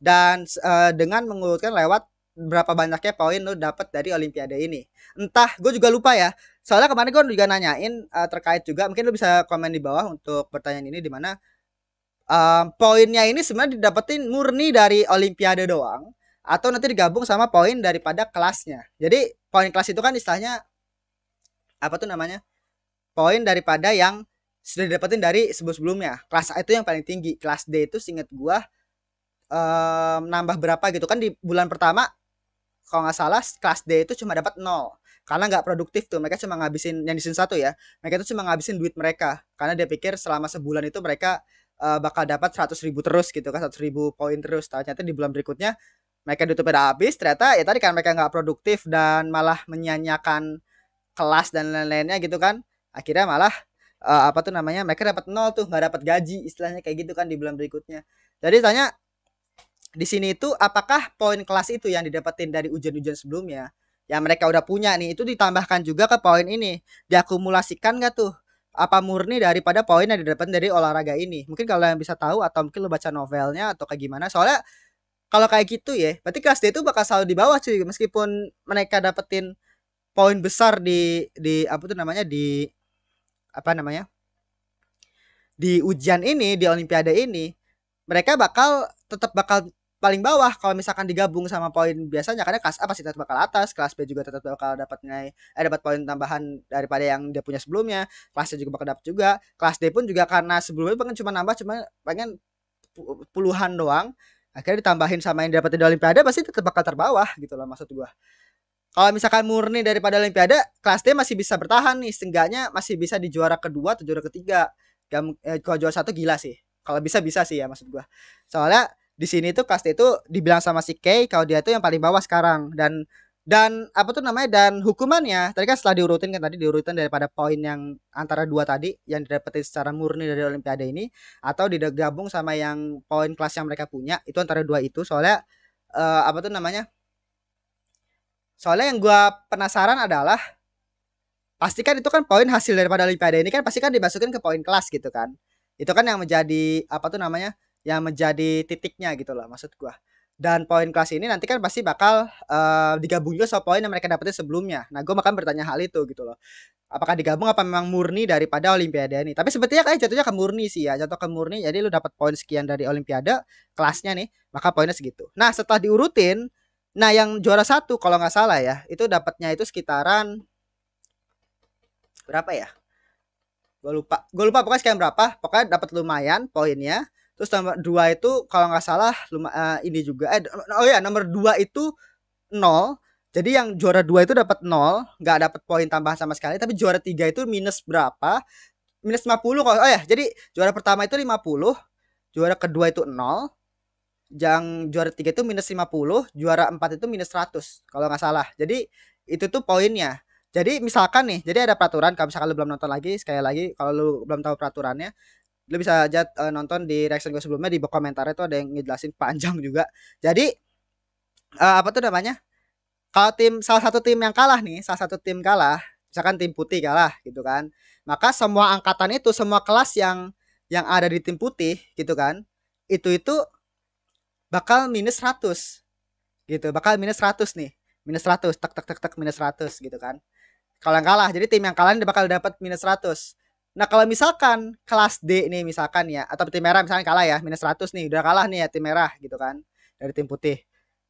[SPEAKER 1] dan uh, dengan mengurutkan lewat berapa banyaknya poin lo dapat dari olimpiade ini entah gue juga lupa ya soalnya kemarin gue juga nanyain uh, terkait juga mungkin lo bisa komen di bawah untuk pertanyaan ini di mana uh, poinnya ini sebenarnya didapetin murni dari olimpiade doang atau nanti digabung sama poin daripada kelasnya. Jadi poin kelas itu kan istilahnya apa tuh namanya? Poin daripada yang sudah didapetin dari sebelum-sebelumnya. Kelas A itu yang paling tinggi. Kelas D itu singkat gua um, nambah berapa gitu kan di bulan pertama kalau nggak salah kelas D itu cuma dapat nol karena nggak produktif tuh mereka cuma ngabisin yang di sini satu ya mereka itu cuma ngabisin duit mereka karena dia pikir selama sebulan itu mereka uh, bakal dapat 100 ribu terus gitu kan 100 ribu poin terus ternyata di bulan berikutnya mereka duduk pada habis ternyata ya tadi kan mereka nggak produktif dan malah menyanyiakan kelas dan lain-lainnya gitu kan akhirnya malah uh, apa tuh namanya mereka dapat nol tuh nggak dapat gaji istilahnya kayak gitu kan di bulan berikutnya jadi tanya di sini itu apakah poin kelas itu yang didapetin dari ujian-ujian sebelumnya yang mereka udah punya nih itu ditambahkan juga ke poin ini diakumulasikan nggak tuh apa murni daripada poin yang didapat dari olahraga ini mungkin kalau yang bisa tahu atau mungkin lo baca novelnya atau kayak gimana soalnya kalau kayak gitu ya berarti kelas D itu bakal selalu di bawah cuy meskipun mereka dapetin poin besar di di apa tuh namanya di apa namanya di ujian ini di olimpiade ini mereka bakal tetap bakal paling bawah kalau misalkan digabung sama poin biasanya karena kelas A pasti tetap bakal atas kelas B juga tetap bakal dapat nilai eh dapat poin tambahan daripada yang dia punya sebelumnya kelas C juga bakal dapat juga kelas D pun juga karena sebelumnya pengen cuma nambah cuma pengen puluhan doang akhirnya ditambahin sama yang dapat di olimpiade pasti tetap bakal terbawah gitu loh maksud gua kalau misalkan murni daripada olimpiade kelas D masih bisa bertahan nih setidaknya masih bisa di juara kedua atau juara ketiga Gam, eh, kalau juara satu gila sih kalau bisa bisa sih ya maksud gua soalnya di sini tuh kelas D itu dibilang sama si K kalau dia tuh yang paling bawah sekarang dan dan apa tuh namanya dan hukumannya tadi kan setelah diurutin kan tadi diurutin daripada poin yang antara dua tadi yang didapetin secara murni dari olimpiade ini atau digabung sama yang poin kelas yang mereka punya itu antara dua itu soalnya uh, apa tuh namanya soalnya yang gua penasaran adalah pastikan itu kan poin hasil daripada olimpiade ini kan pasti kan dimasukin ke poin kelas gitu kan itu kan yang menjadi apa tuh namanya yang menjadi titiknya gitu loh maksud gua dan poin kelas ini nanti kan pasti bakal uh, digabung juga sama poin yang mereka dapetin sebelumnya. Nah, gue makan bertanya hal itu gitu loh. Apakah digabung apa memang murni daripada Olimpiade ini? Tapi sebetulnya kayak jatuhnya ke murni sih ya, jatuh ke murni. Jadi lu dapat poin sekian dari Olimpiade kelasnya nih, maka poinnya segitu. Nah, setelah diurutin, nah yang juara satu kalau nggak salah ya, itu dapatnya itu sekitaran berapa ya? Gue lupa, gue lupa pokoknya sekian berapa. Pokoknya dapat lumayan poinnya terus nomor dua itu kalau nggak salah luma, uh, ini juga eh oh ya nomor dua itu nol jadi yang juara dua itu dapat nol nggak dapat poin tambahan sama sekali tapi juara tiga itu minus berapa minus 50 kalau oh ya jadi juara pertama itu lima puluh juara kedua itu nol yang juara tiga itu minus lima puluh juara empat itu minus seratus kalau nggak salah jadi itu tuh poinnya jadi misalkan nih, jadi ada peraturan kalau misalkan lu belum nonton lagi, sekali lagi kalau lu belum tahu peraturannya, lo bisa aja uh, nonton di reaction gue sebelumnya di komentarnya itu ada yang ngejelasin panjang <laughs> juga jadi uh, apa tuh namanya kalau tim salah satu tim yang kalah nih salah satu tim kalah misalkan tim putih kalah gitu kan maka semua angkatan itu semua kelas yang yang ada di tim putih gitu kan itu itu bakal minus 100 gitu bakal minus 100 nih minus 100 tek tek tek tek minus 100 gitu kan kalau yang kalah jadi tim yang kalah ini bakal dapat minus 100 Nah kalau misalkan kelas D nih misalkan ya atau tim merah misalkan kalah ya minus 100 nih udah kalah nih ya tim merah gitu kan dari tim putih.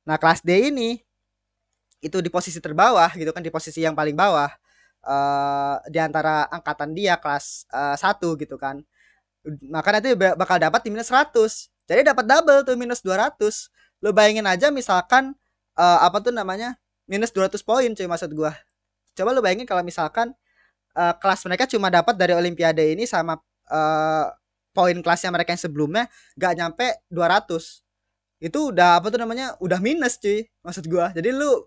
[SPEAKER 1] Nah kelas D ini itu di posisi terbawah gitu kan di posisi yang paling bawah uh, di antara angkatan dia kelas uh, eh, 1 gitu kan. Maka nanti bakal dapat di minus 100. Jadi dapat double tuh minus 200. Lo bayangin aja misalkan uh, apa tuh namanya minus 200 poin cuy maksud gua. Coba lo bayangin kalau misalkan uh, kelas mereka cuma dapat dari olimpiade ini sama uh, poin kelasnya mereka yang sebelumnya gak nyampe 200 itu udah apa tuh namanya udah minus cuy maksud gua jadi lu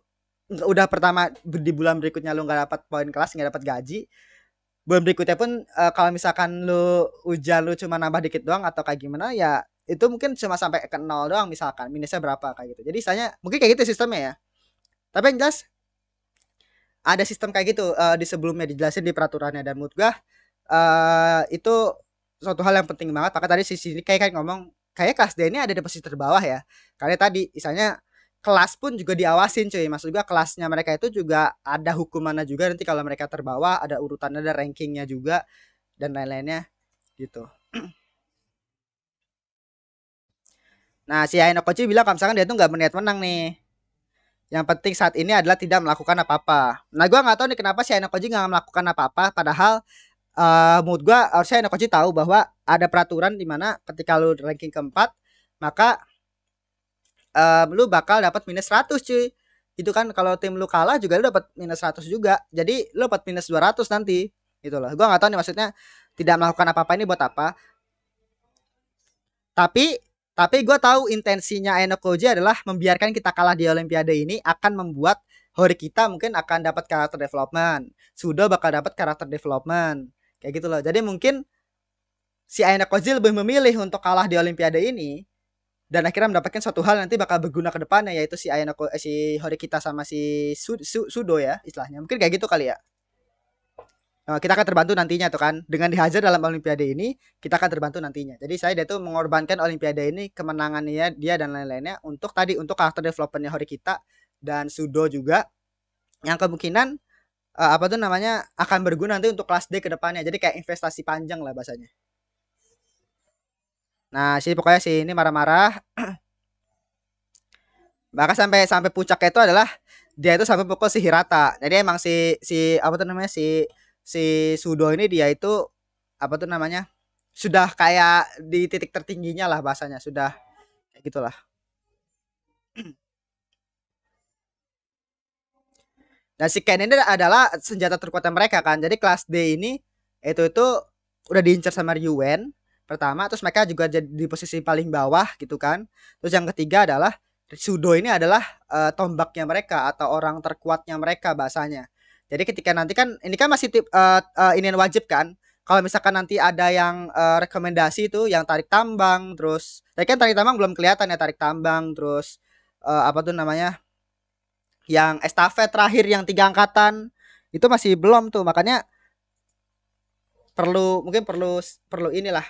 [SPEAKER 1] udah pertama di bulan berikutnya lu nggak dapat poin kelas nggak dapat gaji bulan berikutnya pun e, kalau misalkan lu ujian lu cuma nambah dikit doang atau kayak gimana ya itu mungkin cuma sampai ke nol doang misalkan minusnya berapa kayak gitu jadi saya mungkin kayak gitu sistemnya ya tapi yang jelas ada sistem kayak gitu uh, di sebelumnya dijelasin di peraturannya dan mood gua uh, itu suatu hal yang penting banget maka tadi sisi ini kayak kan ngomong kayak kelas D ini ada di posisi terbawah ya karena tadi misalnya kelas pun juga diawasin cuy maksud gua kelasnya mereka itu juga ada hukumannya juga nanti kalau mereka terbawa ada urutan ada rankingnya juga dan lain-lainnya gitu <clears throat> nah si Aino Kochi bilang kalau misalkan dia tuh nggak berniat menang nih yang penting saat ini adalah tidak melakukan apa-apa. Nah, gue nggak tahu nih kenapa si Enakoji nggak melakukan apa-apa, padahal uh, mood gue harusnya Enakoji tahu bahwa ada peraturan di mana ketika lu ranking keempat, maka uh, lu bakal dapat minus 100 cuy. Itu kan kalau tim lu kalah juga lu dapat minus 100 juga. Jadi lu dapat minus 200 nanti. Gitu loh. Gue nggak tahu nih maksudnya tidak melakukan apa-apa ini buat apa. Tapi tapi gue tahu intensinya Aino Koji adalah membiarkan kita kalah di Olimpiade ini akan membuat Hori kita mungkin akan dapat karakter development, Sudo bakal dapat karakter development, kayak gitu loh. Jadi mungkin si Aino Koji lebih memilih untuk kalah di Olimpiade ini dan akhirnya mendapatkan suatu hal nanti bakal berguna ke depannya yaitu si eh, si Hori kita sama si Sudo ya istilahnya. Mungkin kayak gitu kali ya. Eh, kita akan terbantu nantinya tuh kan dengan dihajar dalam olimpiade ini kita akan terbantu nantinya jadi saya dia tuh mengorbankan olimpiade ini kemenangannya dia dan lain-lainnya untuk tadi untuk karakter developernya Hori kita dan Sudo juga yang kemungkinan uh, apa tuh namanya akan berguna nanti untuk kelas D kedepannya jadi kayak investasi panjang lah bahasanya nah si pokoknya si ini marah-marah <clears throat> bahkan sampai sampai puncaknya itu adalah dia itu sampai pukul si Hirata jadi emang si si apa tuh namanya si si Sudo ini dia itu apa tuh namanya sudah kayak di titik tertingginya lah bahasanya sudah kayak gitulah <clears throat> Nah si Ken ini adalah senjata terkuatnya mereka kan. Jadi kelas D ini itu itu udah diincar sama Ryuen pertama terus mereka juga jadi di posisi paling bawah gitu kan. Terus yang ketiga adalah Sudo ini adalah uh, tombaknya mereka atau orang terkuatnya mereka bahasanya. Jadi ketika nanti kan ini kan masih tip, uh, uh, ini yang wajib kan. Kalau misalkan nanti ada yang uh, rekomendasi itu yang tarik tambang terus tadi kan tarik tambang belum kelihatan ya tarik tambang terus uh, apa tuh namanya? Yang estafet terakhir yang tiga angkatan itu masih belum tuh. Makanya perlu mungkin perlu perlu inilah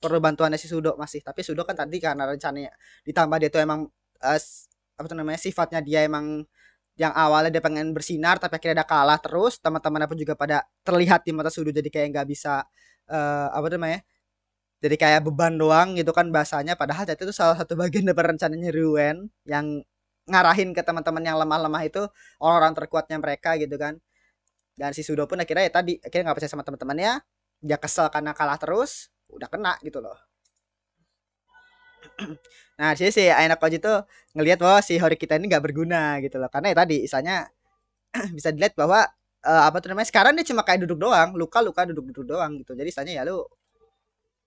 [SPEAKER 1] perlu bantuannya si Sudo masih tapi Sudo kan tadi karena rencananya ditambah dia tuh emang uh, apa tuh namanya sifatnya dia emang yang awalnya dia pengen bersinar tapi akhirnya ada kalah terus teman-temannya pun juga pada terlihat di mata sudut jadi kayak nggak bisa uh, apa namanya jadi kayak beban doang gitu kan bahasanya padahal itu salah satu bagian dari rencananya Ruben yang ngarahin ke teman-teman yang lemah-lemah itu orang-orang terkuatnya mereka gitu kan dan si Sudo pun akhirnya ya tadi akhirnya nggak percaya sama teman-temannya dia kesel karena kalah terus udah kena gitu loh <clears throat> nah sih si Aina Koji tuh ngelihat bahwa si Hori kita ini nggak berguna gitu loh karena ya tadi isanya <clears throat> bisa dilihat bahwa uh, apa tuh namanya sekarang dia cuma kayak duduk doang luka luka duduk duduk doang gitu jadi istilahnya ya lu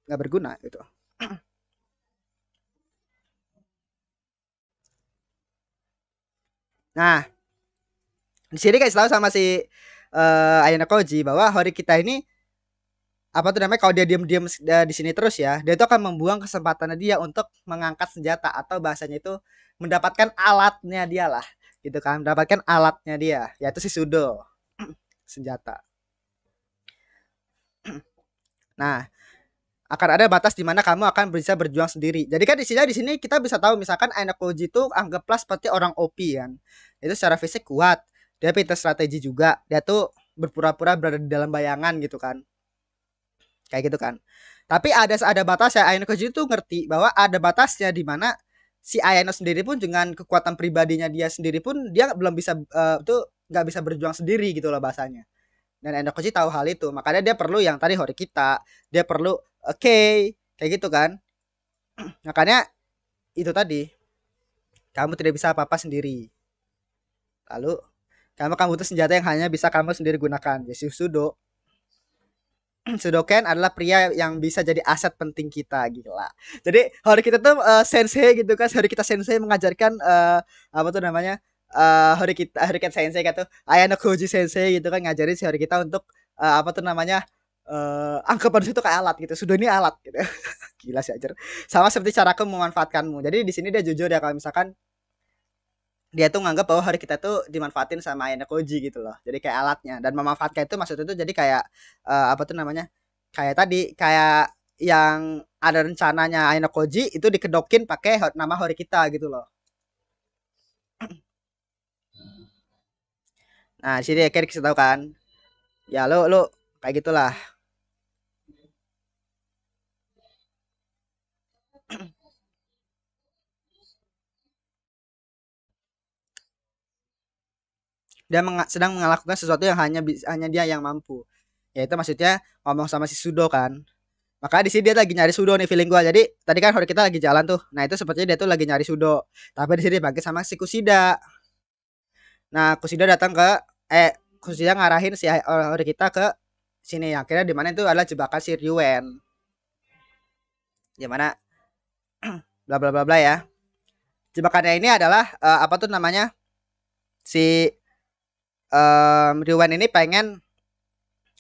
[SPEAKER 1] nggak berguna gitu <clears throat> nah di sini guys tahu sama si uh, eh, Ayana Koji bahwa Hori kita ini apa tuh namanya kalau dia diam-diam eh, di sini terus ya, dia itu akan membuang kesempatannya dia untuk mengangkat senjata atau bahasanya itu mendapatkan alatnya dia lah, gitu kan, mendapatkan alatnya dia, yaitu si sudo <clears throat> senjata. <clears throat> nah, akan ada batas di mana kamu akan bisa berjuang sendiri. Jadi kan di sini di sini kita bisa tahu misalkan Ainakoji itu anggaplah seperti orang OP kan. Itu secara fisik kuat, dia pintar strategi juga, dia tuh berpura-pura berada di dalam bayangan gitu kan kayak gitu kan tapi ada ada batas ya Ayano Koji itu ngerti bahwa ada batasnya di mana si Ayano sendiri pun dengan kekuatan pribadinya dia sendiri pun dia belum bisa uh, eh, tuh nggak bisa berjuang sendiri gitu loh bahasanya dan Ayano Koji tahu hal itu makanya dia perlu yang tadi Hori kita dia perlu oke eh, okay, kayak gitu kan <clears throat> makanya itu tadi kamu tidak bisa apa-apa sendiri lalu kamu kamu butuh senjata yang hanya bisa kamu sendiri gunakan Yesus Sudo <clears throat> Sudoken adalah pria yang bisa jadi aset penting kita gila. Jadi hari kita tuh uh, sensei gitu kan, hari kita sensei mengajarkan uh, apa tuh namanya? Uh, hari kita hari kita sensei gitu, kan Ayano Koji sensei gitu kan ngajarin si hari kita untuk uh, apa tuh namanya? Uh, anggapan itu kayak alat gitu. Sudah ini alat gitu. <laughs> gila sih ajar. Sama seperti cara aku memanfaatkanmu. Jadi di sini dia jujur ya kalau misalkan dia tuh nganggap bahwa hari kita tuh dimanfaatin sama Ayana Koji gitu loh. Jadi kayak alatnya dan memanfaatkan itu maksudnya tuh jadi kayak uh, apa tuh namanya? Kayak tadi kayak yang ada rencananya Ayana Koji itu dikedokin pakai nama hari kita gitu loh. <clears throat> Nah, sini akhirnya kita tahu kan. Ya lo lo kayak gitulah dia meng sedang melakukan sesuatu yang hanya hanya dia yang mampu yaitu maksudnya ngomong sama si Sudo kan maka di sini dia lagi nyari Sudo nih feeling gua. Jadi tadi kan hari kita lagi jalan tuh. Nah, itu sepertinya dia tuh lagi nyari Sudo. Tapi di sini dipakai sama si Kusida. Nah, Kusida datang ke eh Kusida ngarahin si hari eh, kita ke sini. Akhirnya di mana itu adalah jebakan si Ryuen. gimana mana <clears throat> bla bla bla bla ya. Jebakannya ini adalah uh, apa tuh namanya? Si um, Rewan ini pengen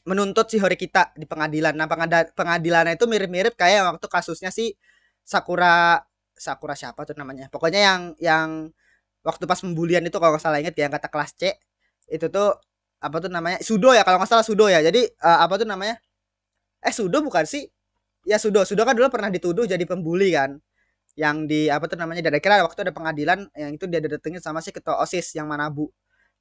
[SPEAKER 1] menuntut si Hori kita di pengadilan. Nah, pengadilan pengadilannya itu mirip-mirip kayak waktu kasusnya si Sakura Sakura siapa tuh namanya. Pokoknya yang yang waktu pas pembulian itu kalau nggak salah inget ya yang kata kelas C itu tuh apa tuh namanya sudo ya kalau nggak salah sudo ya jadi uh, apa tuh namanya eh sudo bukan sih ya sudo sudo kan dulu pernah dituduh jadi pembuli kan yang di apa tuh namanya dari kira waktu ada pengadilan yang itu dia datengin sama si ketua osis yang mana bu?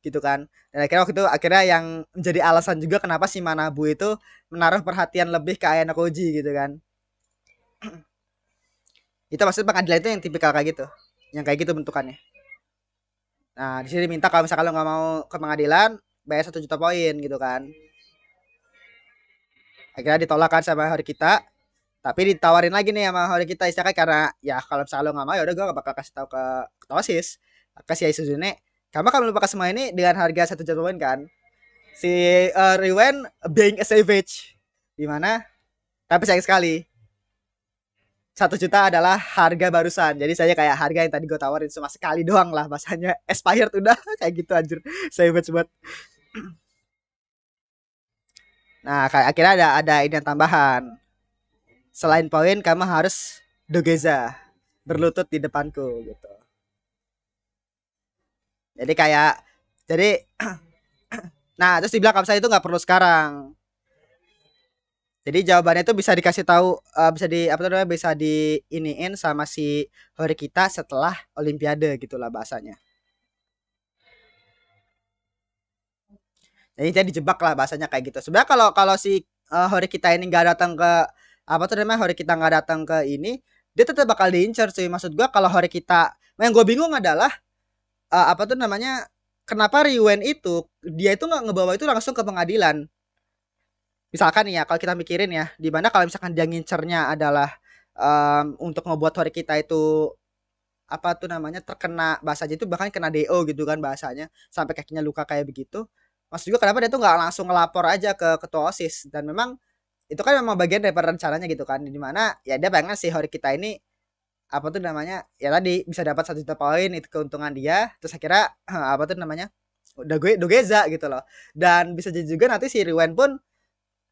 [SPEAKER 1] gitu kan dan akhirnya waktu itu akhirnya yang menjadi alasan juga kenapa si Manabu itu menaruh perhatian lebih ke Ayana Koji gitu kan <clears throat> itu maksud pengadilan itu yang tipikal kayak gitu yang kayak gitu bentukannya nah di sini minta kalau misalkan lo nggak mau ke pengadilan bayar satu juta poin gitu kan akhirnya ditolakkan sama hari kita tapi ditawarin lagi nih sama hari kita istilahnya karena ya kalau misalnya lo nggak mau ya udah gue gak bakal kasih tahu ke, ke Tosis kasih Aisuzune karena kalau lupa semua ini dengan harga satu juta poin kan, si uh, eh, Rewen being a savage, gimana? Tapi sayang sekali, satu juta adalah harga barusan. Jadi saya kayak harga yang tadi gue tawarin cuma sekali doang lah bahasanya. <laughs> Expired udah <laughs> kayak gitu anjir. Savage buat. <clears throat> Nah, kayak akhirnya ada ada ini yang tambahan. Selain poin kamu harus dogeza berlutut di depanku gitu jadi kayak jadi <clears throat> nah terus dibilang saya itu nggak perlu sekarang jadi jawabannya itu bisa dikasih tahu uh, bisa di apa namanya bisa di iniin sama si Hari kita setelah olimpiade gitulah bahasanya jadi jadi jebak lah bahasanya kayak gitu sebenarnya kalau kalau si uh, eh, hari kita ini nggak datang ke apa tuh namanya Hari kita nggak datang ke ini dia tetap bakal diincar sih maksud gua kalau Hari kita yang gue bingung adalah uh, apa tuh namanya kenapa Riwen itu dia itu nggak ngebawa itu langsung ke pengadilan misalkan ya kalau kita mikirin ya di mana kalau misalkan dia ngincernya adalah um, untuk ngebuat hari kita itu apa tuh namanya terkena bahasa aja itu bahkan kena DO gitu kan bahasanya sampai kakinya luka kayak begitu Maksud juga kenapa dia tuh nggak langsung ngelapor aja ke ketua OSIS dan memang itu kan memang bagian dari rencananya gitu kan di mana ya dia pengen si hari kita ini apa tuh namanya ya tadi bisa dapat satu juta poin itu keuntungan dia terus akhirnya <clears throat> eh, apa tuh namanya udah gue dogeza gitu loh dan bisa jadi juga nanti si Rewen pun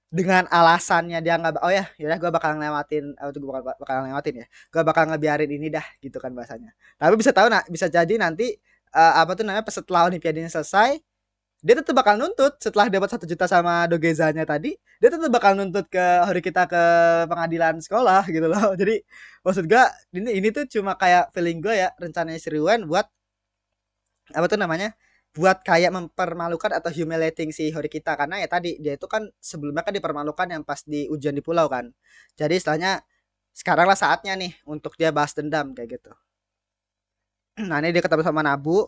[SPEAKER 1] dengan alasannya dia nggak oh ya ya gue bakal ngelewatin atau eh, gue bakal bakal ngelewatin ya gue bakal ngebiarin ini dah gitu kan bahasanya tapi bisa tahu nah bisa jadi nanti uh, apa tuh namanya setelah olimpiade ini selesai dia tetap bakal nuntut setelah dapat satu juta sama dogezanya tadi dia tetap bakal nuntut ke hari kita ke pengadilan sekolah gitu loh <laughs> jadi maksud gue ini ini tuh cuma kayak feeling gue ya rencananya seruan buat apa tuh namanya buat kayak mempermalukan atau humiliating si Hari kita karena ya tadi dia itu kan sebelumnya kan dipermalukan yang pas di ujian di pulau kan jadi istilahnya sekarang lah saatnya nih untuk dia bahas dendam kayak gitu <clears throat> nah ini dia ketemu sama Nabu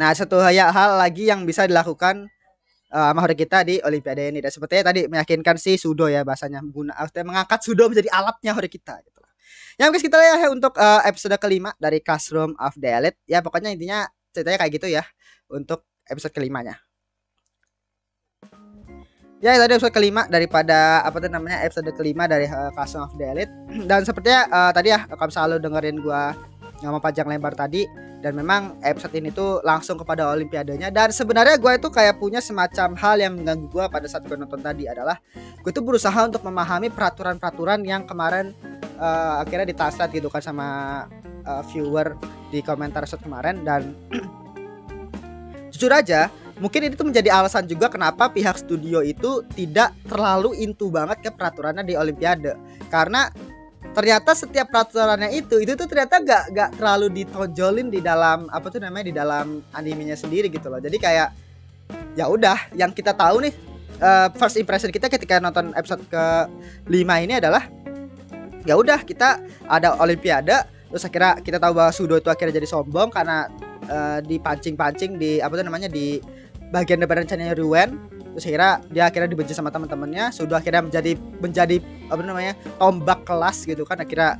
[SPEAKER 1] Nah, satu hal lagi yang bisa dilakukan uh, kita di Olimpiade ini. Dan sepertinya tadi meyakinkan si Sudo ya bahasanya guna mengangkat Sudo menjadi alatnya hari kita gitu. Ya mungkin kita ya untuk uh, episode kelima dari Classroom of the Elite. Ya pokoknya intinya ceritanya kayak gitu ya untuk episode kelimanya. Ya tadi episode kelima daripada apa tuh namanya episode kelima dari uh, Classroom of the Elite. <clears throat> Dan sepertinya uh, tadi ya kalau selalu dengerin gua ngomong panjang lebar tadi dan memang episode ini tuh langsung kepada Olimpiadanya. dan sebenarnya gue itu kayak punya semacam hal yang mengganggu gue pada saat gue nonton tadi adalah gue tuh berusaha untuk memahami peraturan-peraturan yang kemarin uh, akhirnya ditaslat gitu kan sama uh, viewer di komentar episode kemarin dan <clears throat> jujur aja mungkin itu menjadi alasan juga kenapa pihak studio itu tidak terlalu intu banget ke peraturannya di olimpiade karena ternyata setiap peraturannya itu itu tuh ternyata gak gak terlalu ditonjolin di dalam apa tuh namanya di dalam animenya sendiri gitu loh jadi kayak ya udah yang kita tahu nih uh, first impression kita ketika nonton episode ke 5 ini adalah ya udah kita ada olimpiade terus akhirnya kita tahu bahwa Sudo itu akhirnya jadi sombong karena uh, dipancing-pancing di apa tuh namanya di bagian depan rencananya Ruwen terus akhirnya dia akhirnya dibenci sama teman-temannya sudah akhirnya menjadi menjadi apa namanya tombak kelas gitu kan akhirnya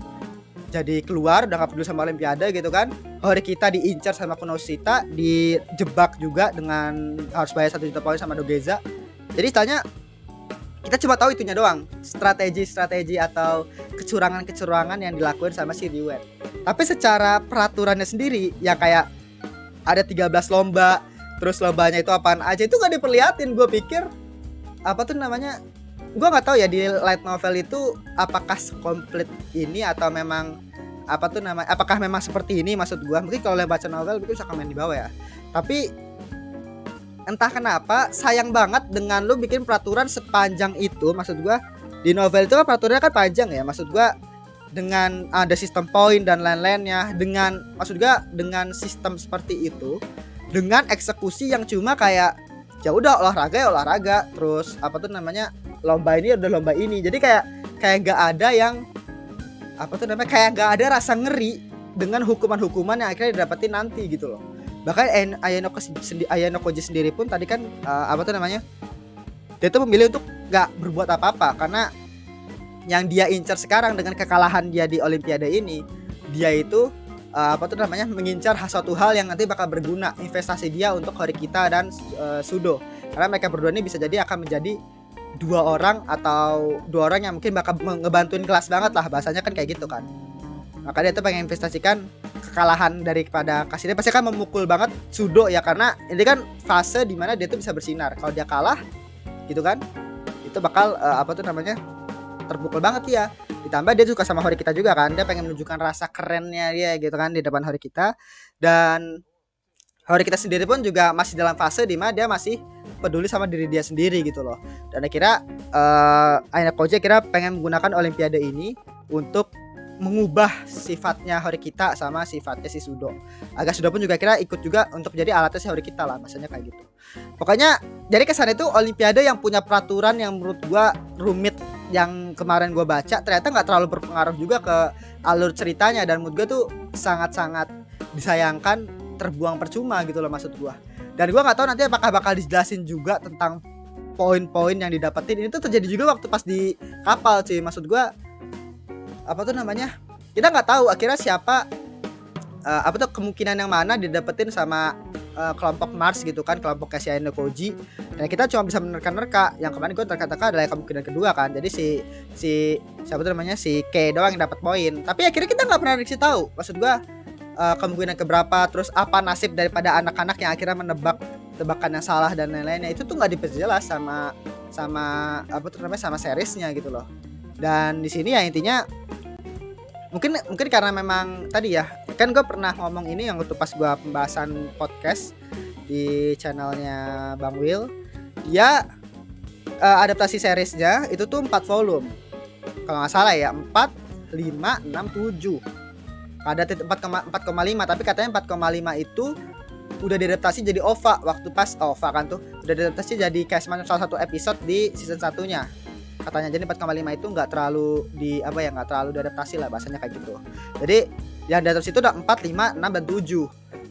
[SPEAKER 1] jadi keluar udah gak peduli sama olimpiade gitu kan hari kita diincar sama Kunosita dijebak juga dengan harus bayar satu juta poin sama Dogeza jadi tanya kita cuma tahu itunya doang strategi-strategi atau kecurangan-kecurangan yang dilakuin sama si Riwet tapi secara peraturannya sendiri ya kayak ada 13 lomba terus lombanya itu apaan aja itu gak diperlihatin gue pikir apa tuh namanya gue nggak tahu ya di light novel itu apakah komplit ini atau memang apa tuh namanya apakah memang seperti ini maksud gue mungkin kalau baca novel mungkin bisa komen di bawah ya tapi entah kenapa sayang banget dengan lu bikin peraturan sepanjang itu maksud gue di novel itu kan peraturannya kan panjang ya maksud gue dengan ada sistem poin dan lain-lainnya dengan maksud gue dengan sistem seperti itu dengan eksekusi yang cuma kayak ya udah olahraga ya olahraga terus apa tuh namanya lomba ini udah lomba ini jadi kayak kayak gak ada yang apa tuh namanya kayak gak ada rasa ngeri dengan hukuman-hukuman yang akhirnya didapetin nanti gitu loh bahkan Ayano sendi Ayano Koji sendiri pun tadi kan uh, apa tuh namanya dia tuh memilih untuk gak berbuat apa-apa karena yang dia incar sekarang dengan kekalahan dia di Olimpiade ini dia itu uh, apa tuh namanya mengincar satu hal yang nanti bakal berguna investasi dia untuk hari kita dan uh, Sudo karena mereka berdua ini bisa jadi akan menjadi dua orang atau dua orang yang mungkin bakal ngebantuin kelas banget lah bahasanya kan kayak gitu kan maka dia tuh pengen investasikan kekalahan daripada kasirnya pasti kan memukul banget Sudo ya karena ini kan fase dimana dia tuh bisa bersinar kalau dia kalah gitu kan itu bakal uh, apa tuh namanya terpukul banget ya. ditambah dia suka sama Hori kita juga kan dia pengen menunjukkan rasa kerennya dia gitu kan di depan Hori kita dan Hori kita sendiri pun juga masih dalam fase di mana dia masih peduli sama diri dia sendiri gitu loh dan akhirnya uh, Aina Koja kira pengen menggunakan Olimpiade ini untuk mengubah sifatnya kita sama sifatnya si Sudo. Agar Sudo pun juga kira ikut juga untuk jadi alatnya si kita lah, maksudnya kayak gitu. Pokoknya jadi kesan itu olimpiade yang punya peraturan yang menurut gua rumit yang kemarin gue baca ternyata nggak terlalu berpengaruh juga ke alur ceritanya dan mood gue tuh sangat-sangat disayangkan terbuang percuma gitu loh maksud gue dan gue nggak tahu nanti apakah bakal dijelasin juga tentang poin-poin yang didapetin ini tuh terjadi juga waktu pas di kapal sih maksud gue apa tuh namanya kita nggak tahu akhirnya siapa uh, apa tuh kemungkinan yang mana didapetin sama uh, kelompok Mars gitu kan kelompok Cassian Koji dan kita cuma bisa menerka-nerka yang kemarin gue terkata-kata adalah kemungkinan kedua kan jadi si si siapa tuh namanya si K doang yang dapat poin tapi akhirnya kita nggak pernah dikasih tahu maksud gue uh, kemungkinan keberapa terus apa nasib daripada anak-anak yang akhirnya menebak tebakan yang salah dan lain-lainnya itu tuh nggak diperjelas sama sama apa tuh namanya sama seriesnya gitu loh dan di sini ya intinya mungkin mungkin karena memang tadi ya kan gue pernah ngomong ini yang waktu pas gue pembahasan podcast di channelnya Bang Will dia uh, adaptasi seriesnya itu tuh empat volume kalau nggak salah ya 4 5 6 7 ada 4,5 tapi katanya 4,5 itu udah diadaptasi jadi OVA waktu pas OVA oh, kan tuh udah diadaptasi jadi kayak salah satu episode di season satunya katanya jadi 4,5 itu nggak terlalu di apa ya nggak terlalu diadaptasi lah bahasanya kayak gitu jadi yang di atas itu udah 4, 5, 6, dan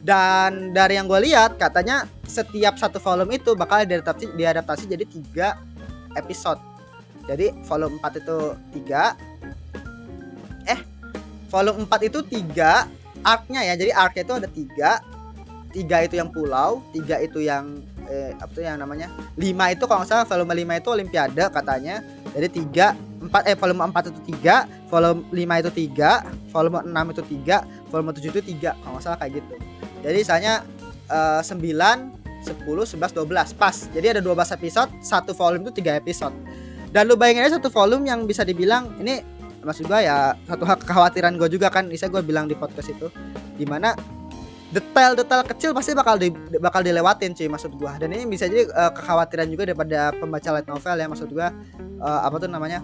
[SPEAKER 1] 7 dan dari yang gue lihat katanya setiap satu volume itu bakal diadaptasi, diadaptasi jadi tiga episode jadi volume 4 itu 3 eh volume 4 itu 3 arc-nya ya jadi arc-nya itu ada 3 3 itu yang pulau 3 itu yang eh, apa tuh yang namanya 5 itu kalau nggak salah volume 5 itu olimpiade katanya jadi tiga empat eh volume empat itu tiga volume lima itu tiga volume enam itu tiga volume tujuh itu tiga kalau nggak salah kayak gitu jadi misalnya eh, sembilan sepuluh sebelas dua belas pas jadi ada dua belas episode satu volume itu tiga episode dan lu bayangin aja satu volume yang bisa dibilang ini maksud gue ya satu hal kekhawatiran gue juga kan bisa gue bilang di podcast itu dimana detail-detail kecil pasti bakal di, bakal dilewatin cuy maksud gua dan ini bisa jadi uh, kekhawatiran juga daripada pembaca light novel ya maksud gua uh, apa tuh namanya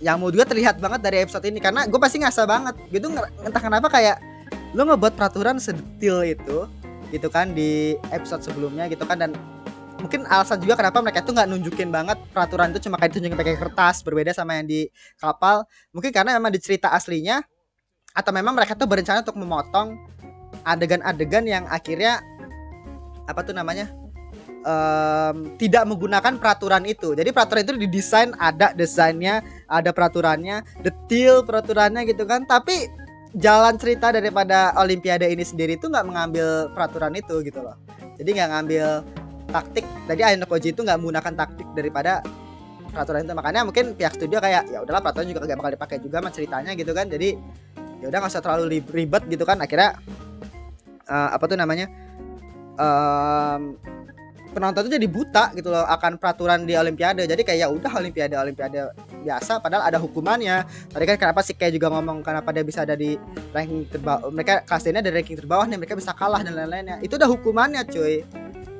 [SPEAKER 1] yang mau juga terlihat banget dari episode ini karena gue pasti ngasal banget gitu entah kenapa kayak lo ngebuat peraturan sedetil itu gitu kan di episode sebelumnya gitu kan dan mungkin alasan juga kenapa mereka itu nggak nunjukin banget peraturan itu cuma kayak ditunjukin pakai kertas berbeda sama yang di kapal mungkin karena memang di cerita aslinya atau memang mereka tuh berencana untuk memotong adegan-adegan yang akhirnya apa tuh namanya um, tidak menggunakan peraturan itu. Jadi peraturan itu didesain ada desainnya, ada peraturannya, detail peraturannya gitu kan. Tapi jalan cerita daripada Olimpiade ini sendiri itu nggak mengambil peraturan itu gitu loh. Jadi nggak ngambil taktik. Tadi Aino Koji itu nggak menggunakan taktik daripada peraturan itu. Makanya mungkin pihak studio kayak ya udahlah peraturan juga gak bakal dipakai juga sama ceritanya gitu kan. Jadi ya udah nggak usah terlalu ribet gitu kan akhirnya uh, apa tuh namanya uh, penonton tuh jadi buta gitu loh akan peraturan di olimpiade jadi kayak ya udah olimpiade olimpiade biasa padahal ada hukumannya tadi kan kenapa sih kayak juga ngomong kenapa dia bisa ada di ranking terbawah mereka kelasnya dari ranking terbawah nih mereka bisa kalah dan lain-lainnya itu udah hukumannya cuy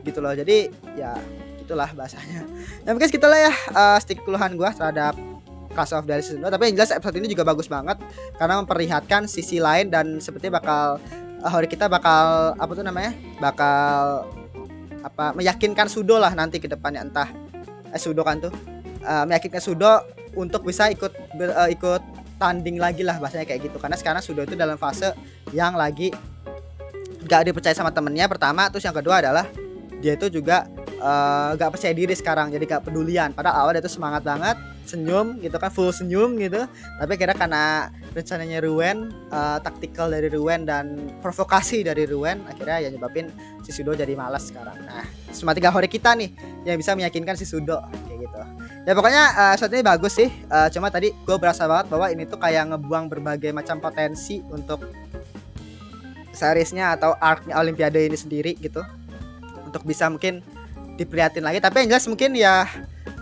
[SPEAKER 1] gitu loh jadi ya itulah bahasanya nah mungkin kita lah ya uh, eh, stick keluhan gua terhadap cast off dari season 2 tapi yang jelas episode ini juga bagus banget karena memperlihatkan sisi lain dan seperti bakal Hori eh, kita bakal apa tuh namanya bakal apa meyakinkan Sudo lah nanti ke depannya entah eh, Sudo kan tuh uh, meyakinkan Sudo untuk bisa ikut ber, uh, ikut tanding lagi lah bahasanya kayak gitu karena sekarang Sudo itu dalam fase yang lagi gak dipercaya sama temennya pertama terus yang kedua adalah dia itu juga uh, gak percaya diri sekarang jadi gak pedulian padahal awal dia itu semangat banget senyum gitu kan full senyum gitu tapi kira karena rencananya Ruwen uh, taktikal dari Ruwen dan provokasi dari Ruwen akhirnya ya nyebabin si Sudo jadi malas sekarang nah cuma tiga hore kita nih yang bisa meyakinkan si Sudo kayak gitu ya pokoknya uh, saat ini bagus sih uh, cuma tadi gue berasa banget bahwa ini tuh kayak ngebuang berbagai macam potensi untuk seriesnya atau arcnya Olimpiade ini sendiri gitu untuk bisa mungkin diprihatin lagi tapi yang jelas mungkin ya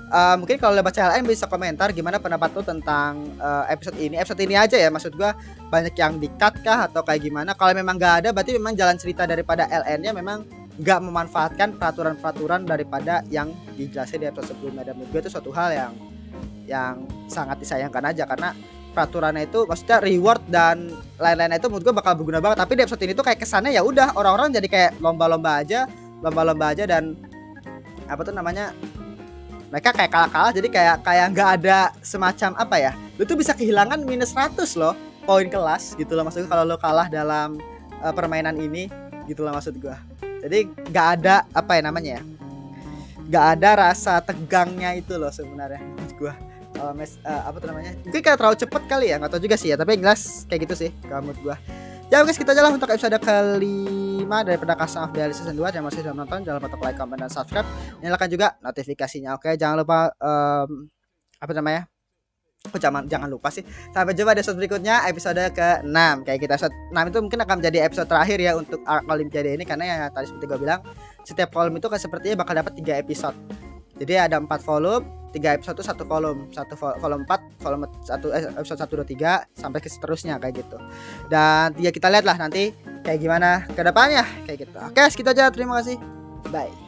[SPEAKER 1] uh, mungkin kalau lewat CLM bisa komentar gimana pendapat lu tentang uh, episode ini episode ini aja ya maksud gua banyak yang dikat kah atau kayak gimana kalau memang nggak ada berarti memang jalan cerita daripada LN-nya memang nggak memanfaatkan peraturan-peraturan daripada yang dijelasin di episode sebelumnya dan menurut gue itu suatu hal yang yang sangat disayangkan aja karena peraturannya itu maksudnya reward dan lain-lain itu menurut gue bakal berguna banget tapi di episode ini tuh kayak kesannya ya udah orang-orang jadi kayak lomba-lomba aja lomba-lomba aja dan apa tuh namanya mereka kayak kalah-kalah jadi kayak kayak nggak ada semacam apa ya lu tuh bisa kehilangan minus 100 loh poin kelas gitu loh maksudnya kalau lu kalah dalam uh, permainan ini gitu loh maksud gua jadi nggak ada apa ya namanya ya nggak ada rasa tegangnya itu loh sebenarnya gua uh, mes, uh, apa tuh namanya mungkin kayak terlalu cepet kali ya nggak tau juga sih ya tapi yang jelas kayak gitu sih kamu gua Ya guys kita jalan untuk episode kelima daripada Kasang of Daily Season 2 Yang masih belum nonton jangan lupa untuk like, comment, dan subscribe Nyalakan juga notifikasinya oke Jangan lupa um, apa namanya oh, jangan jangan lupa sih sampai jumpa di episode berikutnya episode ke 6 kayak kita set 6 itu mungkin akan menjadi episode terakhir ya untuk arc olimpiade ini karena ya tadi seperti gue bilang setiap kolom itu kan sepertinya bakal dapat 3 episode jadi ada empat volume tiga episode satu kolom satu kolom empat kolom satu eh, episode satu dua tiga sampai ke seterusnya kayak gitu dan ya kita lihat lah nanti kayak gimana kedepannya kayak gitu oke segitu aja terima kasih bye